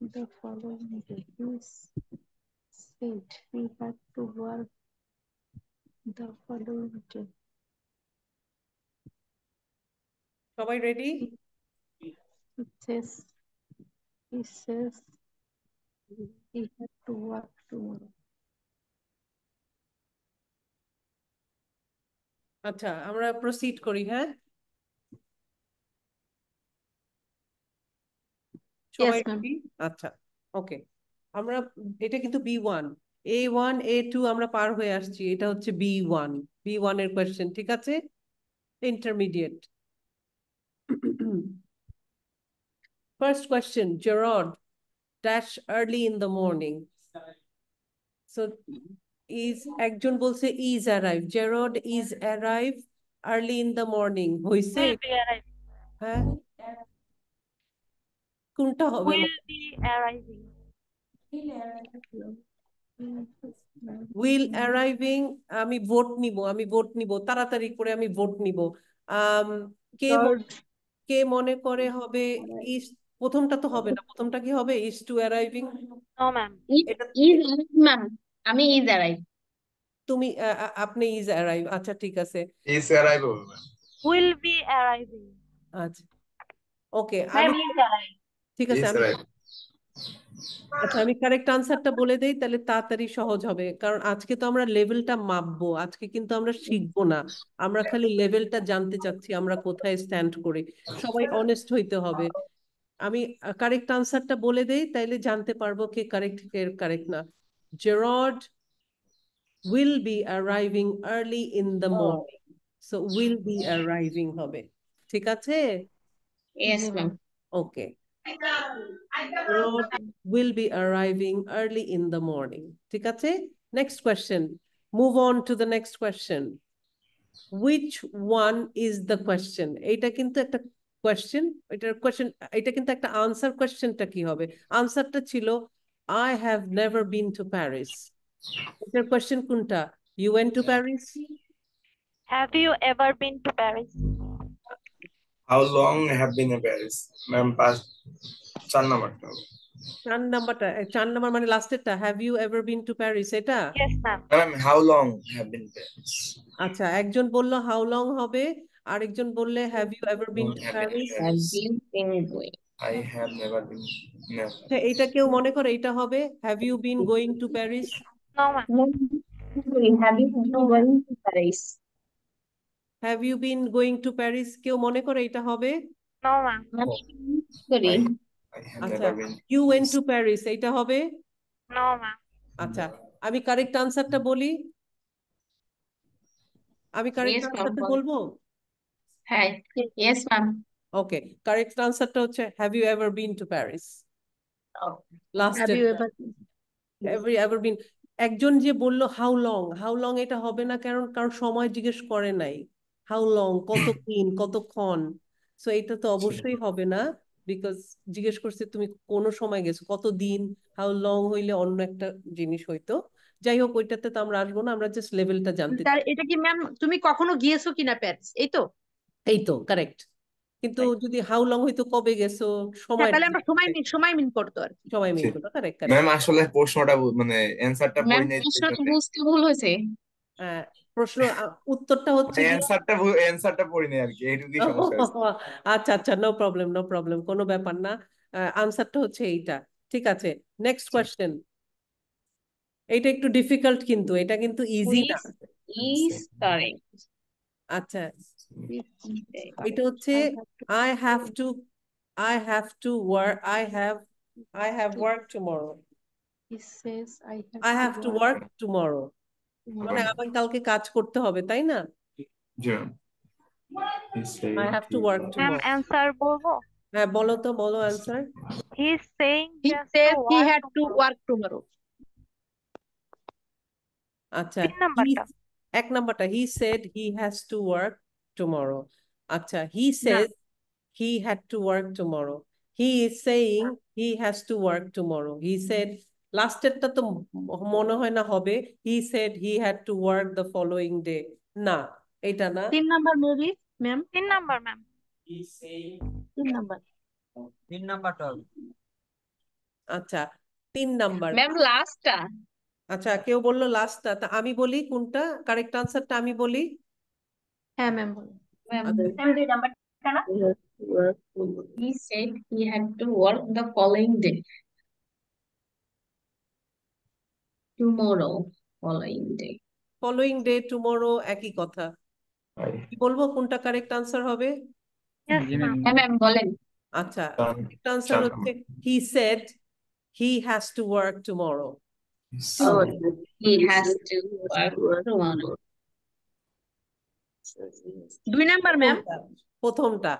the following day. He said he had to work the following day. we ready? It says, Yes. says We have to work tomorrow. আচ্ছা আমরা proceed করি হ্যাঁ আচ্ছা ওকে আমরা এটা কিন্তু B one A one A two আমরা পার হয়ে আসছি এটা হচ্ছে বি ওয়ান বি ওয়ান এর কোয়েশ্চেন ঠিক আছে ইন্টারমিডিয়েট ফার্স্ট কোয়েশ্চেন জেরড dash early in the morning so is একজন বলছে is arrived Gerard is arrived early in the morning হইছে হ্যাঁ কোনটা হবে will be arriving will arriving আমি ভোট নিব আমি ভোট নিব তাড়াতাড়ি করে আমি ভোট নিব কে কে মনে করে হবে ইস্ট প্রথমটা তো হবে না প্রথমটা কি হবে is to arriving no ma'am is ma'am আমি ইজ অ্যারাইভ তুমি আপনি ইজ অ্যারাইভ আচ্ছা ঠিক আছে is arrive will be arriving আচ্ছা ওকে আমি ঠিক আছে আমি আচ্ছা আমি কারেক্ট আনসারটা বলে দেই তাহলে তাড়াতাড়ি সহজ হবে কারণ আজকে তো আমরা লেভেলটা মাপবো আজকে কিন্তু আমরা শিখবো না আমরা খালি লেভেলটা জানতে চাচ্ছি আমরা কোথায় স্ট্যান্ড করি সবাই অনেস্ট হইতে হবে আমি কারেক্ট আনসারটা বলে দেই তাইলে জানতে পারবো কে কারেক্ট কে কারেক্ট না জেরড will be arriving early in the oh. morning so will be arriving হবে ঠিক আছে yes ma'am okay Lord will be arriving early in the morning ঠিক আছে next question move on to the next question which one is the question এটা কিন্তু একটা question এটার question এটা কিন্তু একটা আনসার কোয়েশ্চেনটা কি হবে আনসারটা ছিল I have never been to Paris এটার কোয়েশ্চেন কোনটা you went to Paris have you ever been to Paris how long have been in Paris ma'am পাস চার নাম্বারটা চার নাম্বারটা চার নাম্বার মানে লাস্টেরটা have you ever been to Paris এটা ma'am how long have been Paris আচ্ছা একজন বলল হাউ লং হবে আরেকজন বললে have you ever been to Paris I have never বিন এটা কেউ মনে করে এটা হবে have you been going to Paris have you been going to Paris কেউ মনে করে এটা হবে oh. আচ্ছা ইউ ওয়েন টু প্যারিস এটা হবে আচ্ছা আমি কারেক্ট আনসারটা বলি আমি কারেক্ট আনসারটা বলবো ওকে কারেক্ট আনসারটা হচ্ছে have you ever been to Paris last ever been একজন যে বলল হাউ লং হাউ লং এটা হবে না কারণ কারণ সময় জিজ্ঞেস করে নাই হাউ লং কতদিন কতক্ষণ সো এটা তো আচ্ছা। অবশ্যই হবে না বিকজ জিজ্ঞেস করছে তুমি কোন সময় গেছো কত দিন হাউ লং হইলে অন্য একটা জিনিস হইতো যাই হোক ওইটাতে তো আমরা আসবো না আমরা জাস্ট লেভেলটা জানতে এটা কি ম্যাম তুমি কখনো গিয়েছো কিনা প্যারিস এই তো এই তো কারেক্ট কিন্তু যদি হাউ লং হইতো কবে গেছো হ্যাঁ, সময় তাহলে আমরা সময় মিন সময় মিন করতো আর সময় মিন করতো কারেক্ট কারেক্ট ম্যাম আসলে প্রশ্নটা মানে অ্যানসারটা পড়ি নাই প্রশ্ন তো বুঝতে ভুল হয়েছে হ্যাঁ, প্রশ্ন উত্তরটা হচ্ছে অ্যানসারটা অ্যানসারটা পড়ি নাই আর কি কি সমস্যা আচ্ছা আচ্ছা নো প্রবলেম নো প্রবলেম কোনো ব্যাপার না আনসারটা হচ্ছে এইটা ঠিক আছে নেক্সট কোয়েশ্চেন এটা একটু ডিফিকাল্ট কিন্তু এটা কিন্তু ইজি না ইজ কারেক্ট আচ্ছা এটা হচ্ছে I have to I have to work I have I have work tomorrow I have to work tomorrow মানে আগামীকালকে কাজ করতে হবে তাই না I have to work tomorrow answer বলবো হ্যাঁ বলো তো বলো answer he is saying he he had to work tomorrow আচ্ছা তিন নাম্বারটা এক নাম্বারটা he said he has to work tomorrow আচ্ছা he said he had to work tomorrow he is saying he has to work tomorrow he said লাস্টেরটা তো মনে হয় না হবে he said he had to work the following day না এটা না তিন নাম্বার মেবি ম্যাম তিন নাম্বার ম্যাম তিন নাম্বার তিন নাম্বারটা আচ্ছা তিন নাম্বার ম্যাম লাস্টটা আচ্ছা কেউ বললো লাস্টটা তা আমি বলি কোনটা কারেক্ট আনসারটা আমি বলি হ্যাঁ ম্যাম বলুন ম্যাম ম্যাম দুই একই কথা কি বলবো কোনটা কারেক্ট আনসার হবে হ্যাঁ ম্যাম বলেন আচ্ছা কারেক্ট আনসার হচ্ছে he said he has to work tomorrow Oh, so he has to work প্রথমটা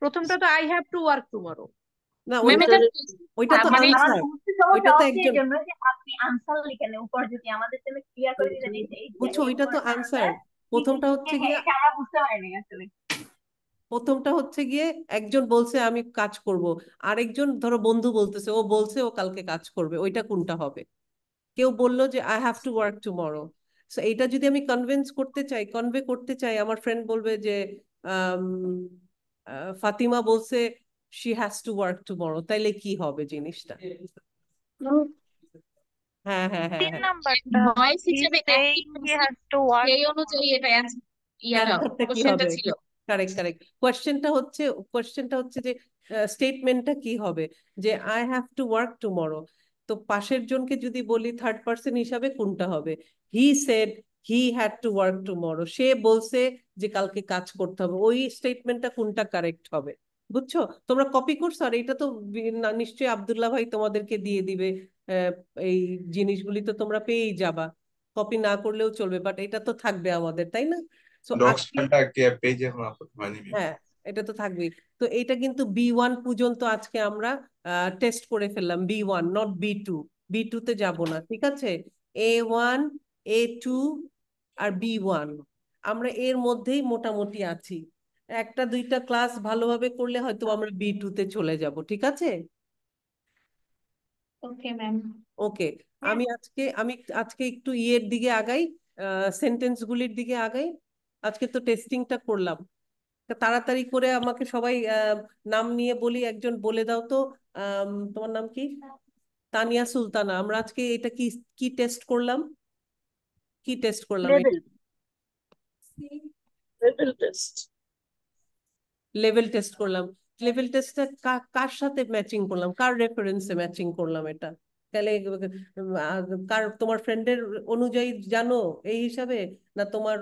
প্রথমটা তো I have to work tomorrow না ওইটা ওইটা তো হ্যাঁ, মানে আনসার ওইটা তো আপনি আনসার লিখেন উপর যদি আমাদের জন্য ক্লিয়ার করে এই বুঝছো ওইটা তো আনসার প্রথমটা হচ্ছে কি আমরা বুঝতে পারিনি আসলে প্রথমটা হচ্ছে গিয়ে একজন বলছে আমি কাজ করব আরেকজন ধরো বন্ধু বলতেছে ও বলছে ও কালকে কাজ করবে ওইটা কোনটা হবে কেউ বললো যে I have to work tomorrow so এইটা যদি আমি কনভিন্স করতে চাই কনভে করতে চাই আমার ফ্রেন্ড বলবে যে ফাতিমা বলছে she has to work tomorrow তাইলে কি হবে জিনিসটা হ্যাঁ হ্যাঁ হ্যাঁ হ্যাঁ কারেক্ট কারেক্ট কোয়েশ্চেনটা হচ্ছে কোয়েশ্চেনটা হচ্ছে যে স্টেটমেন্টটা কি হবে যে I have to work tomorrow তো পাশের জনকে যদি বলি থার্ড পার্সন হিসাবে কোনটা হবে he said he had to work tomorrow সে বলছে যে কালকে কাজ করতে হবে ওই স্টেটমেন্টটা কোনটা কারেক্ট হবে বুঝছো তোমরা কপি করছো আর এটা তো নিশ্চয়ই আবদুল্লাহ ভাই তোমাদেরকে দিয়ে দিবে এই জিনিসগুলি তো তোমরা পেয়েই যাবা কপি না করলেও চলবে বাট এটা তো থাকবে আমাদের তাই না মানে হ্যাঁ এটা তো থাকবেই তো এটা কিন্তু বি ওয়ান পর্যন্ত আজকে আমরা টেস্ট করে ফেললাম B one not B two B two তে যাবো না ঠিক আছে এ ওয়ান এ টু আর বি ওয়ান আমরা এর মধ্যেই মোটামুটি আছি একটা দুইটা ক্লাস ভালোভাবে করলে হয়তো আমরা বি টু তে চলে যাব ঠিক আছে ওকে ম্যাম ওকে আমি আজকে আমি আজকে একটু ইয়ের দিকে আগাই সেন্টেন্স গুলির দিকে আগাই আজকে তো টেস্টিংটা করলাম তাড়াতাড়ি করে আমাকে সবাই নাম নিয়ে বলি একজন বলে দাও তো তোমার নাম কি তানিয়া সুলতানা আমরা আজকে এটা কি কি টেস্ট করলাম কি টেস্ট করলাম লেভেল টেস্ট লেভেল টেস্ট করলাম লেভেল টেস্টটা কার সাথে ম্যাচিং করলাম কার রেফারেন্সে ম্যাচিং করলাম এটা তাহলে কার তোমার ফ্রেন্ডের অনুযায়ী জানো এই হিসাবে না তোমার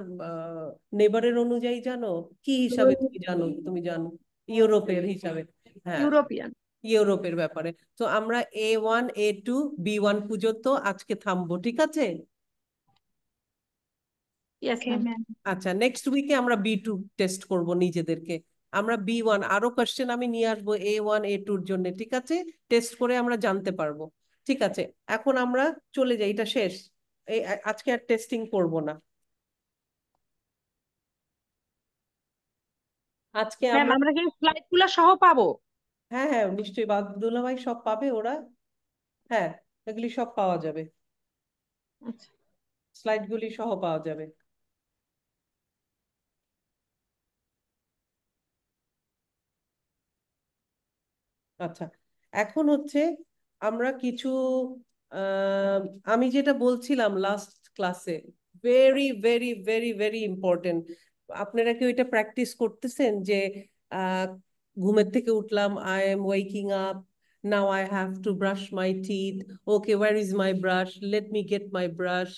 নেবারের অনুযায়ী জানো কি হিসাবে তুমি জানো তুমি জানো ইউরোপের হিসাবে হ্যাঁ ইউরোপিয়ান ইউরোপের ব্যাপারে তো আমরা A one A two B one তো আজকে থামবো ঠিক আছে আচ্ছা নেক্সট উইকে আমরা বি টু টেস্ট করব নিজেদেরকে আমরা বি ওয়ান আরো কোয়েশ্চেন আমি নিয়ে আসবো এ ওয়ান এ টুর জন্য ঠিক আছে টেস্ট করে আমরা জানতে পারবো ঠিক আছে এখন আমরা চলে যাই এটা শেষ এই আজকে আর টেস্টিং করব না আজকে আমরা কি স্লাইডগুলো সহ পাবো হ্যাঁ হ্যাঁ নিশ্চয়ই বাদুল্লা ভাই সব পাবে ওরা হ্যাঁ এগুলি সব পাওয়া যাবে স্লাইডগুলি আচ্ছা। সহ পাওয়া যাবে আচ্ছা এখন হচ্ছে আমরা কিছু আমি যেটা বলছিলাম লাস্ট ক্লাসে very very very very important আপনারা কি ওইটা প্র্যাকটিস করতেছেন যে ঘুমের থেকে উঠলাম I am waking up now I have to brush my teeth okay where is my brush let me get my brush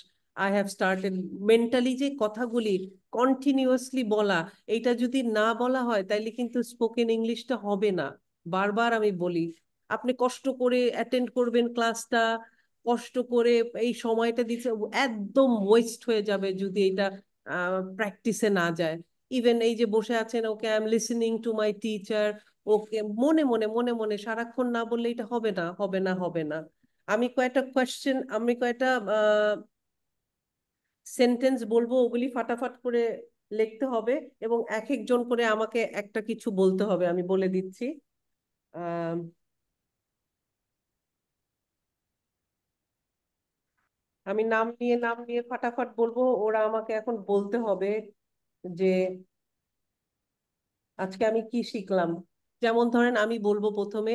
I have started mentally যে কথাগুলি কন্টিনিউয়াসলি বলা এইটা যদি না বলা হয় তাইলে কিন্তু স্পোকেন ইংলিশটা হবে না বারবার আমি বলি আপনি কষ্ট করে অ্যাটেন্ড করবেন ক্লাসটা কষ্ট করে এই সময়টা দিচ্ছে একদম ওয়েস্ট হয়ে যাবে যদি এটা প্র্যাকটিসে না যায় ইভেন এই যে বসে আছেন okay I am listening to my teacher okay মনে মনে মনে মনে সারাক্ষণ না বললে এটা হবে না হবে না হবে না আমি কয়েকটা কোয়েশ্চেন আমি কয়েকটা সেন্টেন্স বলবো ওগুলি ফাটাফাট করে লিখতে হবে এবং এক একজন করে আমাকে একটা কিছু বলতে হবে আমি বলে দিচ্ছি আহ আমি নাম নিয়ে নাম নিয়ে ফাটাফাট বলবো ওরা আমাকে এখন বলতে হবে যে আজকে আমি কি শিখলাম যেমন ধরেন আমি বলবো প্রথমে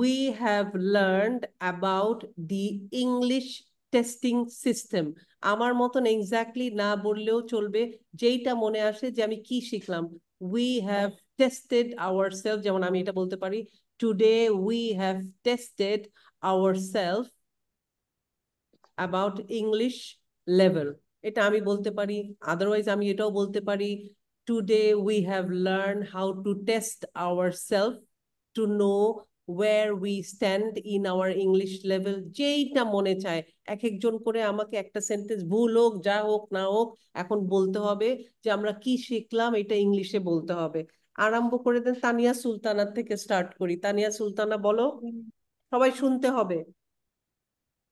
we have learned about the English testing system আমার মতন এক্স্যাক্টলি না বললেও চলবে যেইটা মনে আসে যে আমি কি শিখলাম we have tested our self যেমন আমি এটা বলতে পারি today we have tested our self about English level এটা আমি বলতে পারি আদারওয়াইজ আমি এটাও বলতে পারি today we have learn how to test our self to know where we stand in our English level যেইটা মনে চায় এক একজন করে আমাকে একটা সেন্টেন্স ভুল হোক যা হোক না হোক এখন বলতে হবে যে আমরা কি শিখলাম এটা ইংলিশে বলতে হবে আরম্ভ করে দেন তানিয়া সুলতানার থেকে স্টার্ট করি তানিয়া সুলতানা বলো সবাই শুনতে হবে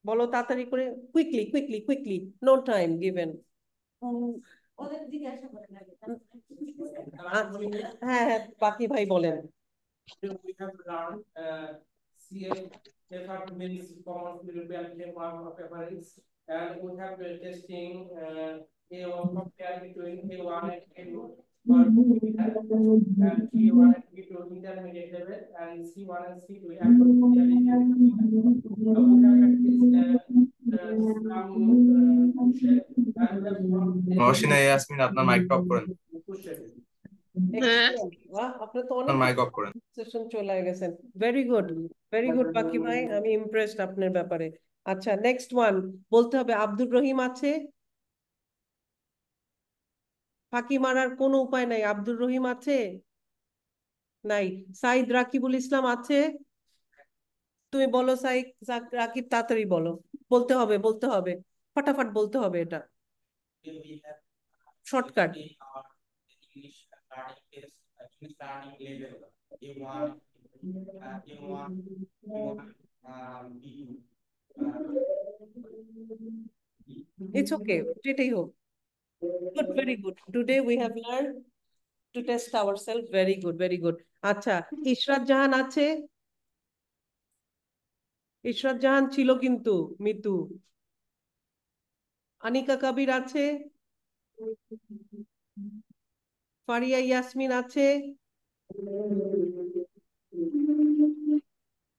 বলো তাড়াতাড়ি করে quickly quickly quickly no time given হ্যাঁ হ্যাঁ বাকি ভাই বলেন CFR means common European framework of average, and we have been testing uh, A1 compare between A1 and A2, but we have and T1 and intermediate level and C1 and C2 We have uh, uh, আপনার mic off করেন হ্যাঁ। ভাই আমি impressed আপনার ব্যাপারে আচ্ছা next one বলতে হবে আব্দুর রহিম আছে ফাঁকি মারার কোনো উপায় নাই আব্দুর রহিম আছে নাই সাইদ রাকিবুল ইসলাম আছে তুমি বলো সাইদ রাকিব তাড়াতাড়ি বলো বলতে হবে বলতে হবে ফটাফট বলতে হবে এটা shortcut It's okay. Today, hope. Good, very good. Today we have learned to test ourselves. Very good, very good. Acha, Ishrat Jahan ache. Ishrat Jahan chilo kintu mitu. Anika Kabir ache. Faria Yasmin ache.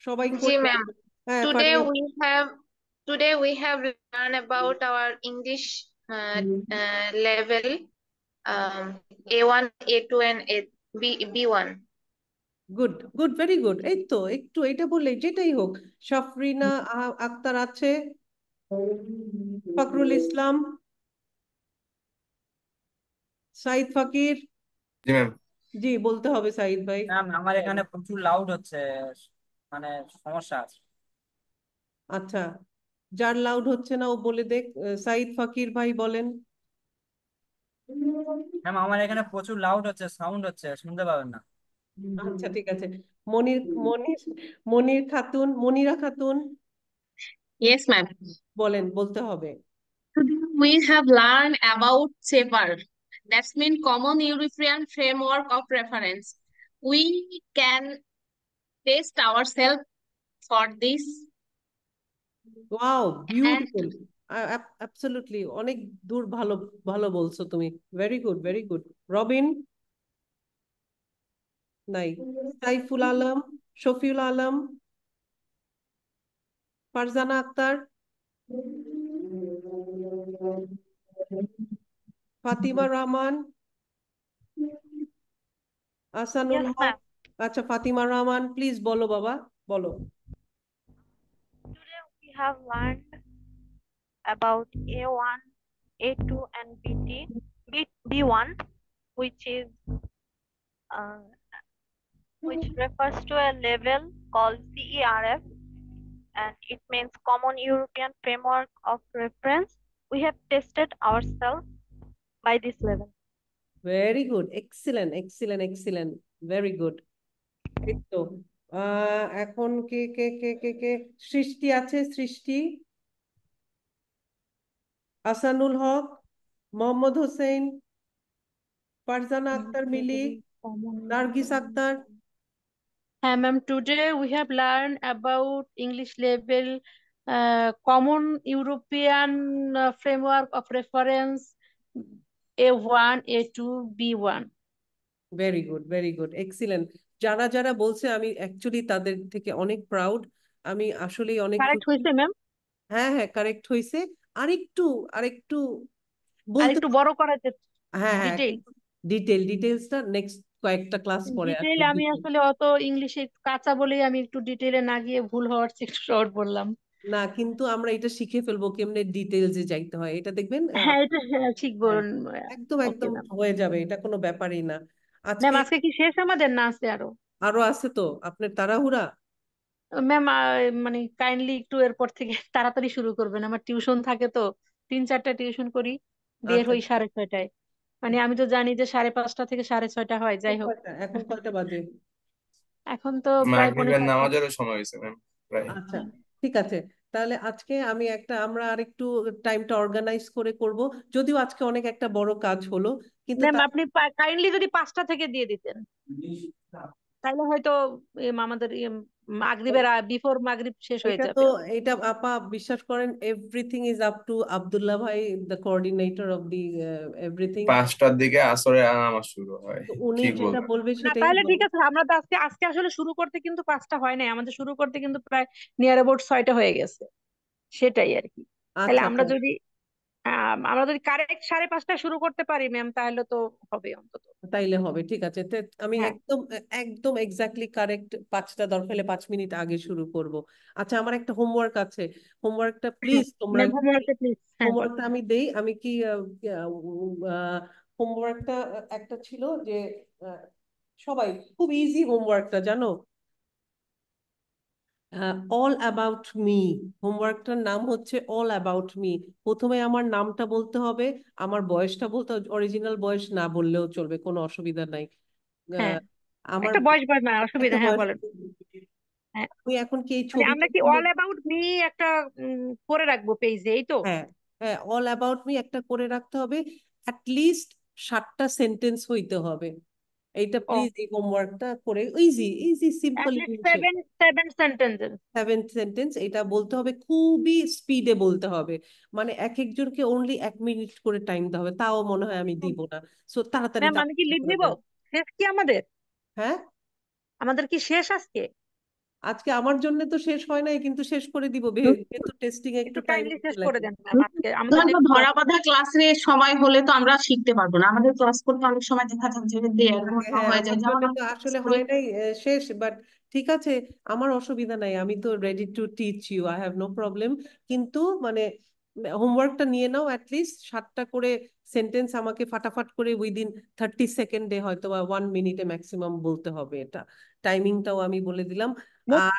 Shobai Ji ma'am. today we have today we have learned about our english uh, uh, level um, A1, A2 and A, B, B1. Good good very good এই তো একটু এটা বললে যেটাই হোক সাফরিনা আক্তার আছে ফখরুল ইসলাম সাইদ ফাকির জি বলতে হবে সাইদ ভাই আমার এখানে প্রচুর লাউড হচ্ছে মানে সমস্যা আচ্ছা যার লাউড হচ্ছে না ও বলে দেখ সাইদ ফাকির ভাই বলেন ম্যাম আমার এখানে প্রচুর লাউড হচ্ছে সাউন্ড হচ্ছে শুনতে পাবেন না আচ্ছা ঠিক আছে মনির মনির মনির খাতুন মনিরা খাতুন ইয়েস ম্যাম বলেন বলতে হবে we have learned about SAFER. That's mean common European framework of reference. We can test ourselves for this. Wow, beautiful. And absolutely অনেক দূর ভালো ভালো বলছো তুমি very good very good Robin নাই সাইফুল আলম শফিউল আলম ফারজানা আক্তার ফাতিমা রহমান আসানুল আচ্ছা ফাতিমা রহমান প্লিজ বলো বাবা বলো Today have learned about A1, A2 and BT, B, B1 which is uh, which refers to a level called CERF and it means Common European Framework of Reference. We have tested ourselves by this level. Very good. Excellent. Excellent. Excellent. Very good. এই তো এখন কে কে কে আসানুল হক মোহাম্মদ হোসেন ফারজানা আক্তার মিলি নার্গিস আক্তার হ্যাঁ ma'am today we have learn about English level common European framework of reference A one A two B one very good very good excellent যারা যারা বলছে আমি actually তাদের থেকে অনেক প্রাউড আমি আসলেই অনেক কারেক্ট হয়েছে ম্যাম হ্যাঁ হ্যাঁ কারেক্ট হয়েছে আরেকটু আরেকটু আরেকটু বড় করা যেত হ্যাঁ হ্যাঁ ডিটেল ডিটেলসটা নেক্সট কয়েকটা ক্লাস পরে ডিটেল আমি আসলে অত ইংলিশে কাঁচা বলেই আমি একটু ডিটেলে না গিয়ে ভুল হওয়ার একটু শর্ট বললাম না কিন্তু আমরা এটা শিখে ফেলবো কেমনে ডিটেলসে যাইতে হয় এটা দেখবেন হ্যাঁ, হ্যাঁ এটা হ্যাঁ শিখবো হ্যাঁ, একদম একদম হয়ে যাবে এটা কোনো ব্যাপারই না আজকে ম্যাম আজকে কি শেষ আমাদের না আছে আরো আরো আছে তো আপনার তাড়াহুড়া ম্যাম মানে কাইন্ডলি একটু এরপর থেকে তাড়াতাড়ি শুরু করবেন আমার টিউশন থাকে তো তিন চারটা টিউশন করি বের আচ্ছা। হই সাড়ে ছয়টায় মানে আমি তো জানি যে সাড়ে পাঁচটা থেকে সাড়ে ছয়টা হয় যাই হোক এখন কয়টা বাজে এখন তো প্রায় মাগরিবের নামাজেরও সময় হয়েছে ম্যাম প্রায় আচ্ছা ঠিক আছে তাহলে আজকে আমি একটা আমরা আর একটু টাইমটা অর্গানাইজ করে করব যদিও আজকে অনেক একটা বড় কাজ হলো কিন্তু ম্যাম আপনি কাইন্ডলি যদি পাঁচটা থেকে দিয়ে দিতেন তাহলে হয়তো আমাদের মাগরিবের বিফোর মাগরিব শেষ হয়ে যাবে তো এটা আপা বিশ্বাস করেন everything is up to Abdullah ভাই the coordinator of the everything পাঁচটার দিকে আসরের নামাজ শুরু হয় উনি যেটা বলবে সেটাই তাহলে ঠিক আছে আমরা তো আজকে আজকে আসলে শুরু করতে কিন্তু পাঁচটা হয় নাই আমাদের শুরু করতে কিন্তু প্রায় নিয়ার অ্যাবাউট ছয়টা হয়ে গেছে সেটাই আর কি তাহলে আচ্ছা, আমরা আচ্ছা। যদি আমাদের কারেক্ট সাড়ে পাঁচটা শুরু করতে পারি ম্যাম তাহলে তো হবে অন্তত তাইলে হবে ঠিক আছে আমি হ্যাঁ। একদম একদম এক্স্যাক্টলি কারেক্ট পাঁচটা দরকার হলে পাঁচ মিনিট আগে শুরু করব আচ্ছা আমার একটা হোমওয়ার্ক আছে হোমওয়ার্কটা প্লিজ তোমরা হোমওয়ার্কটা হ্যাঁ। আমি দেই আমি কি হোমওয়ার্কটা একটা ছিল যে সবাই খুব ইজি হোমওয়ার্কটা জানো অল অ্যাবাউট মি হোমওয়ার্কটার নাম হচ্ছে অল অ্যাবাউট মি প্রথমে আমার নামটা বলতে হবে আমার বয়সটা বলতে অরিজিনাল বয়স না বললেও চলবে কোনো অসুবিধা নাই হ্যাঁ, আমার একটা বয়স না অসুবিধা হ্যাঁ বলেন হ্যাঁ, আমি এখন কি এই ছবি মানে আমরা কি অল অ্যাবাউট মি একটা করে রাখবো পেজে এই তো হ্যাঁ হ্যাঁ অল অ্যাবাউট মি একটা করে রাখতে হবে অ্যাট লিস্ট সাতটা সেন্টেন্স হইতে হবে এইটা প্লিজ এই হোমওয়ার্কটা করে easy easy simple seven seven sentence seven sentence এটা বলতে হবে খুবই স্পিডে বলতে হবে মানে এক একজনকে অনলি এক মিনিট করে টাইম দেওয়া হবে তাও মনে হয় আমি দিব না সো তাড়াতাড়ি আমি কি লিড নিব শেষ কি আমাদের হ্যাঁ আমাদের কি শেষ আজকে আজকে আমার জন্য তো শেষ হয় নাই কিন্তু শেষ করে দিব যেহেতু টেস্টিং একটু টাইম শেষ করে দেন আজকে আমাদের ধরা বাঁধা ক্লাসে সময় হলে তো আমরা শিখতে পারবো না আমাদের ক্লাস করতে অনেক সময় দেখা যাচ্ছে যে দেড় ঘন্টা হ্যাঁ, হয়ে যায় যেমন আসলে হয় নাই শেষ বাট ঠিক আছে আমার অসুবিধা নাই আমি তো ready to teach you I have no problem কিন্তু মানে হোমওয়ার্কটা নিয়ে নাও অ্যাটলিস্ট সাতটা করে সেন্টেন্স আমাকে ফাটাফাট করে উইদিন থার্টি সেকেন্ডে হয়তো বা ওয়ান মিনিটে ম্যাক্সিমাম বলতে হবে এটা টাইমিংটাও আমি বলে দিলাম হ্যাঁ,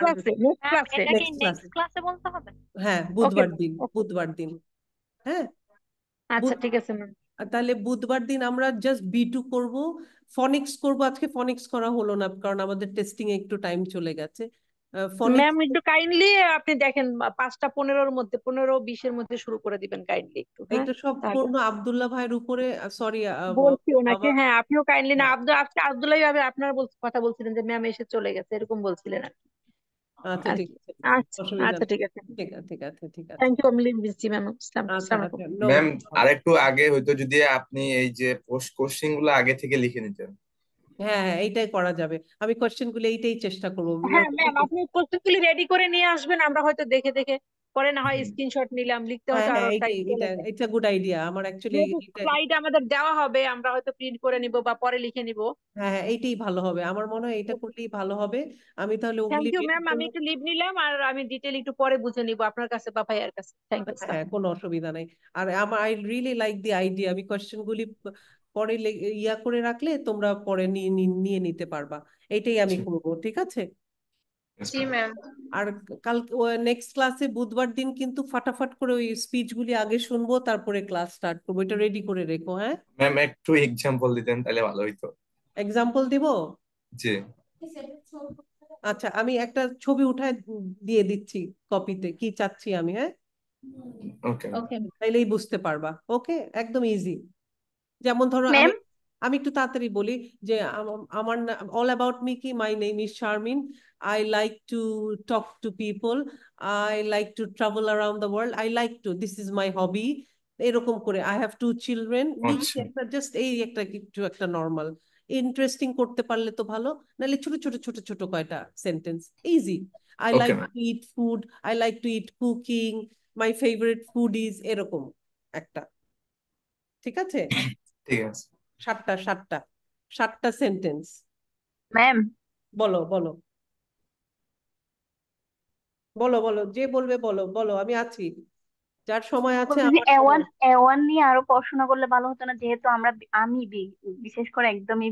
তাহলে বুধবার দিন আমরা জাস্ট বি টু করবো ফনিক্স করবো আজকে ফনিক্স করা হলো না কারণ আমাদের টেস্টিং এ একটু টাইম চলে গেছে ম্যাম একটু কাইন্ডলি আপনি দেখেন পাঁচটা পনেরোর মধ্যে পনেরো বিশের মধ্যে শুরু করে দিবেন কাইন্ডলি একটু হ্যাঁ? এটা সব আব্দুল্লাহ ভাইয়ের উপরে সরি বলছি ওনাকে হ্যাঁ আপনিও কাইন্ডলি না হ্যাঁ। আব্দুল আজকে আব্দুল্লাহ ভাবে আপনার কথা বলছিলেন যে ম্যাম এসে চলে গেছে এরকম বলছিলেন আর কি আমি আচ্ছা, আচ্ছা, আচ্ছা, আরেকটু আগে হয়তো যদি আপনি এই যে পোস্ট কোশ্চেন গুলো আগে থেকে লিখে নিতেন হ্যাঁ, হ্যাঁ এইটাই করা যাবে আমি কোশ্চেন গুলো এইটাই চেষ্টা করবো হ্যাঁ, আপনি কোশ্চেন গুলি রেডি করে নিয়ে আসবেন আমরা হয়তো দেখে দেখে পরে না হয় স্ক্রিনশট নিলাম লিখতে হবে হ্যাঁ, হ্যাঁ, এটা গুড আইডিয়া আমার অ্যাকচুয়ালি স্লাইড আমাদের দেওয়া হবে আমরা হয়তো প্রিন্ট করে নিব বা পরে লিখে নিব হ্যাঁ, হ্যাঁ এইটাই ভালো হবে আমার মনে হয় এটা করলেই ভালো হবে আমি তাহলে থ্যাংক ইউ ম্যাম আমি একটু লিভ নিলাম আর আমি ডিটেইল একটু পরে বুঝে নিব আপনার কাছে বা ভাইয়ার কাছে থ্যাংক ইউ হ্যাঁ কোনো অসুবিধা নাই আর আমার I really like the idea আমি গুলি পরে ইয়া করে রাখলে তোমরা পরে নিয়ে নিতে পারবা এটাই আমি আচ্ছা। করবো ঠিক আছে আর কাল নেক্সট ক্লাসে বুধবার দিন কিন্তু ফাটাফাট করে ওই স্পিচ গুলি আগে শুনবো তারপরে ক্লাস স্টার্ট করবো এটা রেডি করে রেখো হ্যাঁ ম্যাম একটু এক্সাম্পল দিতেন তাহলে ভালো হইতো এক্সাম্পল দিব জি আচ্ছা আমি একটা ছবি উঠায় দিয়ে দিচ্ছি কপিতে কি চাচ্ছি আমি হ্যাঁ ওকে তাইলেই বুঝতে পারবা ওকে একদম ইজি যেমন ধরো ম্যাম আমি একটু তাড়াতাড়ি বলি যে আমার অল অ্যাবাউট মি কি my name is Sharmin I like to talk to people I like to travel around the world I like to this is my hobby এরকম করে I have two children just এই একটা একটু একটা normal interesting করতে পারলে তো ভালো নাহলে ছোট ছোট ছোট ছোট কয়টা sentence easy I like to eat food I like to eat cooking my favourite food is এরকম একটা ঠিক আছে ঠিক আছে সাতটা সাতটা সাতটা সেন্টেন্স ম্যাম বলো বলো বলো বলো যে বলবে বলো বলো আমি আছি যার সময় আছে আমার এওয়ান নিয়ে আরো পড়াশোনা করলে ভালো হতো না যেহেতু আমরা আমি বিশেষ করে একদমই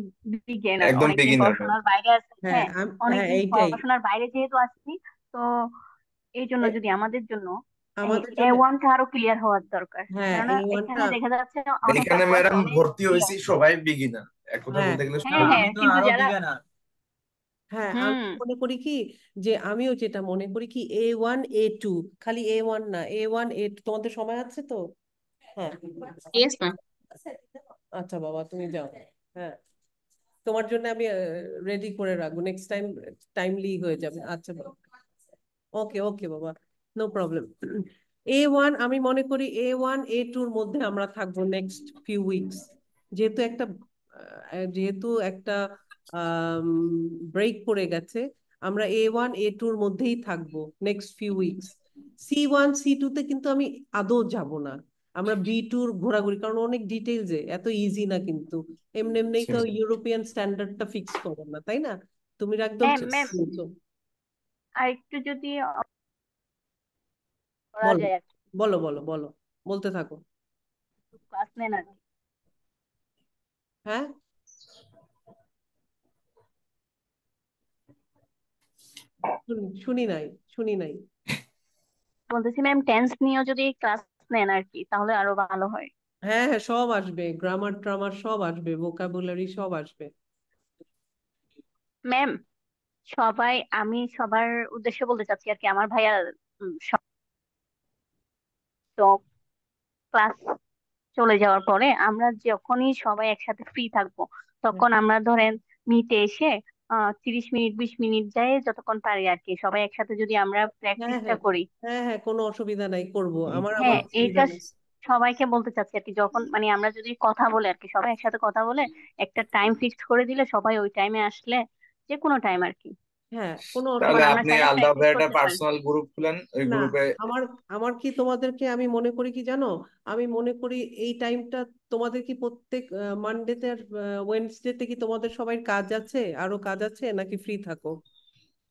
বিজ্ঞান একদম beginner হ্যাঁ। পড়াশোনার বাইরে আছি হ্যাঁ, হ্যাঁ, হ্যাঁ অনেক পড়াশোনার বাইরে যেহেতু আছি তো এই জন্য যদি আমাদের জন্য আমাদের আরো ক্লিয়ার হওয়ার দরকার হ্যাঁ, কারণ এখানে দেখা যাচ্ছে এখানে ম্যাডাম ভর্তি হয়েছি সবাই বিগিনার এক কথা হ্যাঁ। বলতে গেলে হ্যাঁ, তো আরো বিগিনার হ্যাঁ আমি মনে করি কি যে আমিও যেটা মনে করি কি এ ওয়ান এ টু খালি এ ওয়ান না এ ওয়ান এ টু তোমাদের সময় আছে তো হ্যাঁ আচ্ছা বাবা তুমি যাও হ্যাঁ তোমার জন্য আমি রেডি করে রাখবো নেক্সট টাইম টাইমলি হয়ে যাবে আচ্ছা বাবা ওকে ওকে বাবা নো প্রবলেম এ ওয়ান আমি মনে করি এ ওয়ান এ টুর মধ্যে আমরা থাকবো নেক্সট ফিউ উইকস যেহেতু একটা যেহেতু একটা ব্রেক পড়ে গেছে আমরা এ ওয়ান এ টুর মধ্যেই থাকবো next few weeks C one C two তে কিন্তু আমি আদৌ যাব না আমরা বি টুর ঘোরাঘুরি কারণ অনেক ডিটেলস এত ইজি না কিন্তু এমনি এমনি তো ইউরোপিয়ান স্ট্যান্ডার্ডটা ফিক্স করো না তাই না তুমি একদম আর একটু যদি করা বলো যায় আর কি বলো বলো বলো বলতে থাকো ক্লাস নেন আর কি হ্যাঁ শুনি নাই শুনি নাই বলতেছি ম্যাম টেন্স নিয়েও যদি ক্লাস নেন আর কি তাহলে আরো ভালো হয় হ্যাঁ হ্যাঁ সব আসবে গ্রামার ট্রামার সব আসবে ভোকাবুলারি সব আসবে ম্যাম সবাই আমি সবার উদ্দেশ্যে বলতে চাচ্ছি আর কি আমার ভাইয়া সব টপ ক্লাস চলে যাওয়ার পরে আমরা যখনই সবাই একসাথে ফ্রি থাকবো তখন আমরা ধরেন মিটে এসে আহ তিরিশ মিনিট বিশ মিনিট যায় যতক্ষণ পারি আর কি সবাই একসাথে যদি আমরা হ্যাঁ প্র্যাকটিসটা করি হ্যাঁ হ্যাঁ কোনো অসুবিধা নাই করব আমার আবার হ্যাঁ অসুবিধা এটা সবাইকে বলতে চাচ্ছি আর কি যখন মানে আমরা যদি কথা বলে আর কি সবাই একসাথে কথা বলে একটা টাইম ফিক্সড করে দিলে সবাই ওই টাইমে আসলে যে কোনো টাইম আর কি হ্যাঁ কোন তাহলে মানে আপনি আলাদা একটা পার্সোনাল গ্রুপ খুলেন ওই গ্রুপে আমার আমার কি তোমাদেরকে আমি মনে করি কি জানো আমি মনে করি এই টাইমটা তোমাদের কি প্রত্যেক মানডেতে আর ওয়েডনেসডেতে কি তোমাদের সবাই কাজ আছে আরো কাজ আছে নাকি ফ্রি থাকো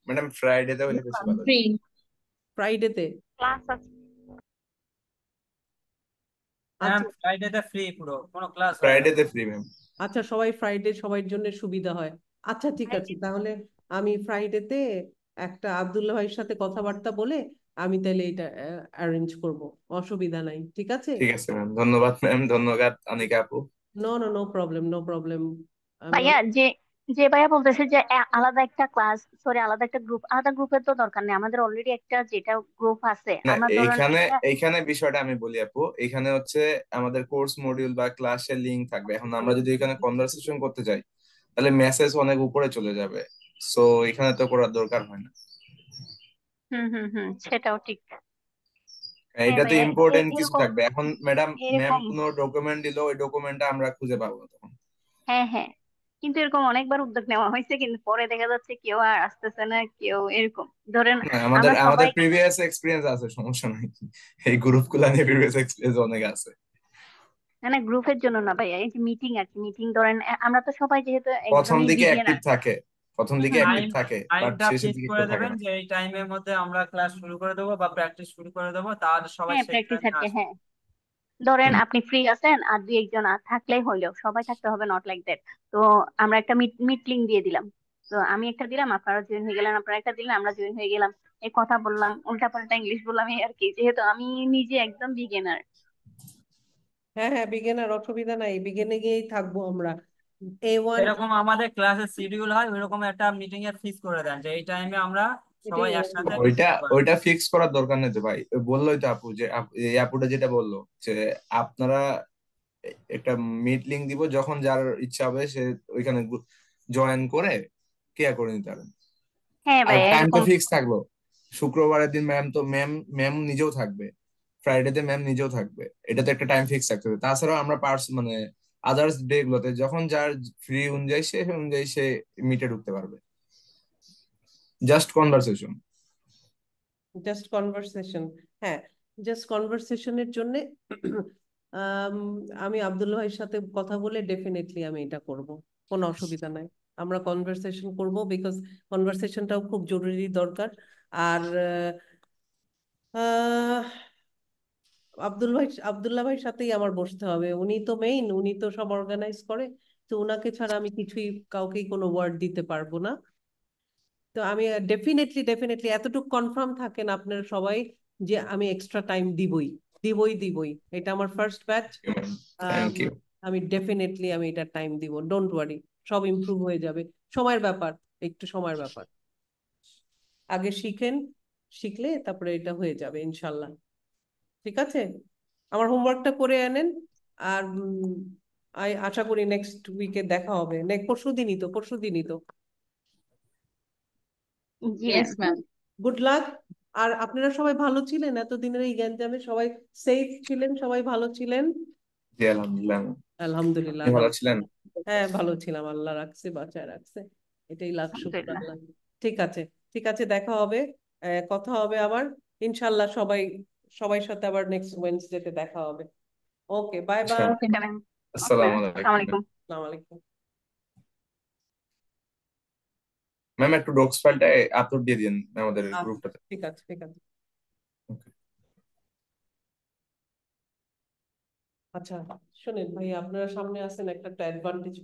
ম্যাডাম ফ্রাইডেতে হলে বেশি ভালো ফ্রি ফ্রাইডেতে ক্লাস আছে ম্যাম আচ্ছা। ফ্রি পুরো আচ্ছা সবাই ফ্রাইডে সবার জন্য সুবিধা হয় আচ্ছা ঠিক আছে তাহলে আমি ফ্রাইডেতে একটা আবদুল্লা ভাইয়ের সাথে কথাবার্তা বলে আমি তাহলে এটা অ্যারেঞ্জ করব অসুবিধা নাই ঠিক আছে ঠিক আছে ম্যাম ধন্যবাদ ম্যাম ধন্যবাদ অনিকা আপু no no no problem no problem ভাইয়া যে যে ভাইয়া বলতেছে যে আলাদা একটা ক্লাস সরি আলাদা একটা গ্রুপ আলাদা গ্রুপের তো দরকার নেই আমাদের অলরেডি একটা যেটা গ্রুপ আছে না আমরা ধরেন এইখানে বিষয়টা আমি বলি আপু এখানে হচ্ছে আমাদের কোর্স মডিউল বা ক্লাসের লিংক থাকবে এখন আমরা যদি এখানে কনভারসেশন করতে যাই তাহলে মেসেজ অনেক উপরে চলে যাবে সো এখানে তো করার দরকার হয় না হুম হুম হুম সেটাও ঠিক হ্যাঁ, এটা তো ইম্পর্টেন্ট কিছু থাকবে এখন ম্যাডাম ম্যাম কোনো ডকুমেন্ট দিল ওই ডকুমেন্টটা আমরা খুঁজে পাবো না তখন হ্যাঁ হ্যাঁ কিন্তু এরকম অনেকবার উদ্যোগ নেওয়া হয়েছে কিন্তু পরে দেখা যাচ্ছে কেউ আর আসতেছে না কেউ এরকম ধরেন হ্যাঁ, আমাদের আমাদের প্রিভিয়াস এক্সপেরিয়েন্স আছে সমস্যা নাই এই গ্রুপগুলো নিয়ে প্রিভিয়াস এক্সপেরিয়েন্স অনেক আছে না না গ্রুপের জন্য না ভাই এই যে মিটিং আর কি মিটিং ধরেন আমরা তো সবাই যেহেতু প্রথম দিকে অ্যাক্টিভ থাকে প্রথম দিকে হ্যাঁ, থাকে যে এই টাইমের মধ্যে আমরা ক্লাস শুরু করে দেবো বা প্র্যাকটিস শুরু করে দেবো তাহলে সবাই হ্যাঁ, হ্যাঁ। ধরেন আপনি ফ্রি আছেন আর দুই একজন আর থাকলেই হইলো সবাই থাকতে হবে নট লাইক দ্যাট তো আমরা একটা মিট দিয়ে দিলাম তো আমি একটা দিলাম আপনারা জয়েন হয়ে গেলেন আপনারা একটা দিলেন আমরা জয়েন হয়ে গেলাম এই কথা বললাম উল্টাপাল্টা ইংলিশ বললাম আর কি যেহেতু আমি নিজে একদম বিগেনার হ্যাঁ হ্যাঁ বিজ্ঞান অসুবিধা নাই বিজ্ঞানে গিয়েই থাকবো আমরা এরকম আমাদের শিডিউল হয় ওইরকম একটা মিটিং এর ফিক্স করে দেন যে এই টাইমে আমরা সবাই একসাথে ওইটা ওইটা ফিক্স করার দরকার নেই ভাই বললোই তো আপু যে এই আপুটা যেটা বললো যে আপনারা একটা মিট লিংক দিব যখন যার ইচ্ছা হবে সে ওইখানে জয়েন করে কেয়ার করে নিতে পারেন হ্যাঁ ভাই টাইম তো ফিক্স থাকলো শুক্রবারের দিন ম্যাম তো ম্যাম ম্যাম নিজেও থাকবে ফ্রাইডে তে ম্যাম নিজেও থাকবে এটাতে একটা টাইম ফিক্স থাকতে হবে তাছাড়াও আমরা পার্স মানে আদার্স ডে গুলোতে যখন যার ফ্রি অনুযায়ী সে অনুযায়ী সে মিটে ঢুকতে পারবে জাস্ট কনভারসেশন জাস্ট কনভারসেশন হ্যাঁ জাস্ট কনভারসেশনের জন্য আমি আব্দুল ভাইয়ের সাথে কথা বলে ডেফিনেটলি আমি এটা করব কোনো অসুবিধা নাই আমরা কনভারসেশন করব বিকজ কনভারসেশনটাও খুব জরুরি দরকার আর আহ আব্দুল ভাই আবদুল্লাহ ভাইয়ের সাথেই আমার বসতে হবে উনি তো মেইন উনি তো সব অর্গানাইজ করে তো ওনাকে ছাড়া আমি কিছুই কাউকেই কোনো ওয়ার্ড দিতে পারবো না তো আমি ডেফিনেটলি ডেফিনেটলি এতটুকু কনফার্ম থাকেন আপনারা সবাই যে আমি এক্সট্রা টাইম দিবই দিবই দিবই এটা আমার ফার্স্ট ব্যাচ um, আমি ডেফিনেটলি আমি এটা টাইম দিব ডোন্ট ওয়ারি সব ইমপ্রুভ হয়ে যাবে সময়ের ব্যাপার একটু সময়ের ব্যাপার আগে শিখেন শিখলে তারপরে এটা হয়ে যাবে ইনশাল্লাহ ঠিক আছে আমার হোমওয়ার্কটা করে আনেন আর আই আশা করি নেক্সট উইকে দেখা হবে নেক্সট পরশু দিনই তো পরশু দিনই তো ইয়েস ম্যাম গুড লাক আর আপনারা সবাই ভালো ছিলেন এতদিনের এই গ্যাঞ্জামে সবাই সেফ ছিলেন সবাই ভালো ছিলেন জি আলহামদুলিল্লাহ আলহামদুলিল্লাহ ভালো ছিলেন হ্যাঁ ভালো ছিলাম আল্লাহ রাখছে বাঁচায় রাখছে এটাই লাখ শুক্র ঠিক আছে ঠিক আছে দেখা হবে কথা হবে আবার ইনশাল্লাহ সবাই সবাই সাথে আবার নেক্সট ওয়েডনেসডেতে দেখা হবে ওকে বাই বাই আসসালামু আলাইকুম আসসালামু আলাইকুম ম্যাম একটু ডক্স ফাইলটা আপলোড দিয়ে দিন আমাদের গ্রুপটাতে আচ্ছা, ঠিক আছে ঠিক আছে আচ্ছা শুনেন ভাই আপনারা সামনে আছেন একটা অ্যাডভান্টেজ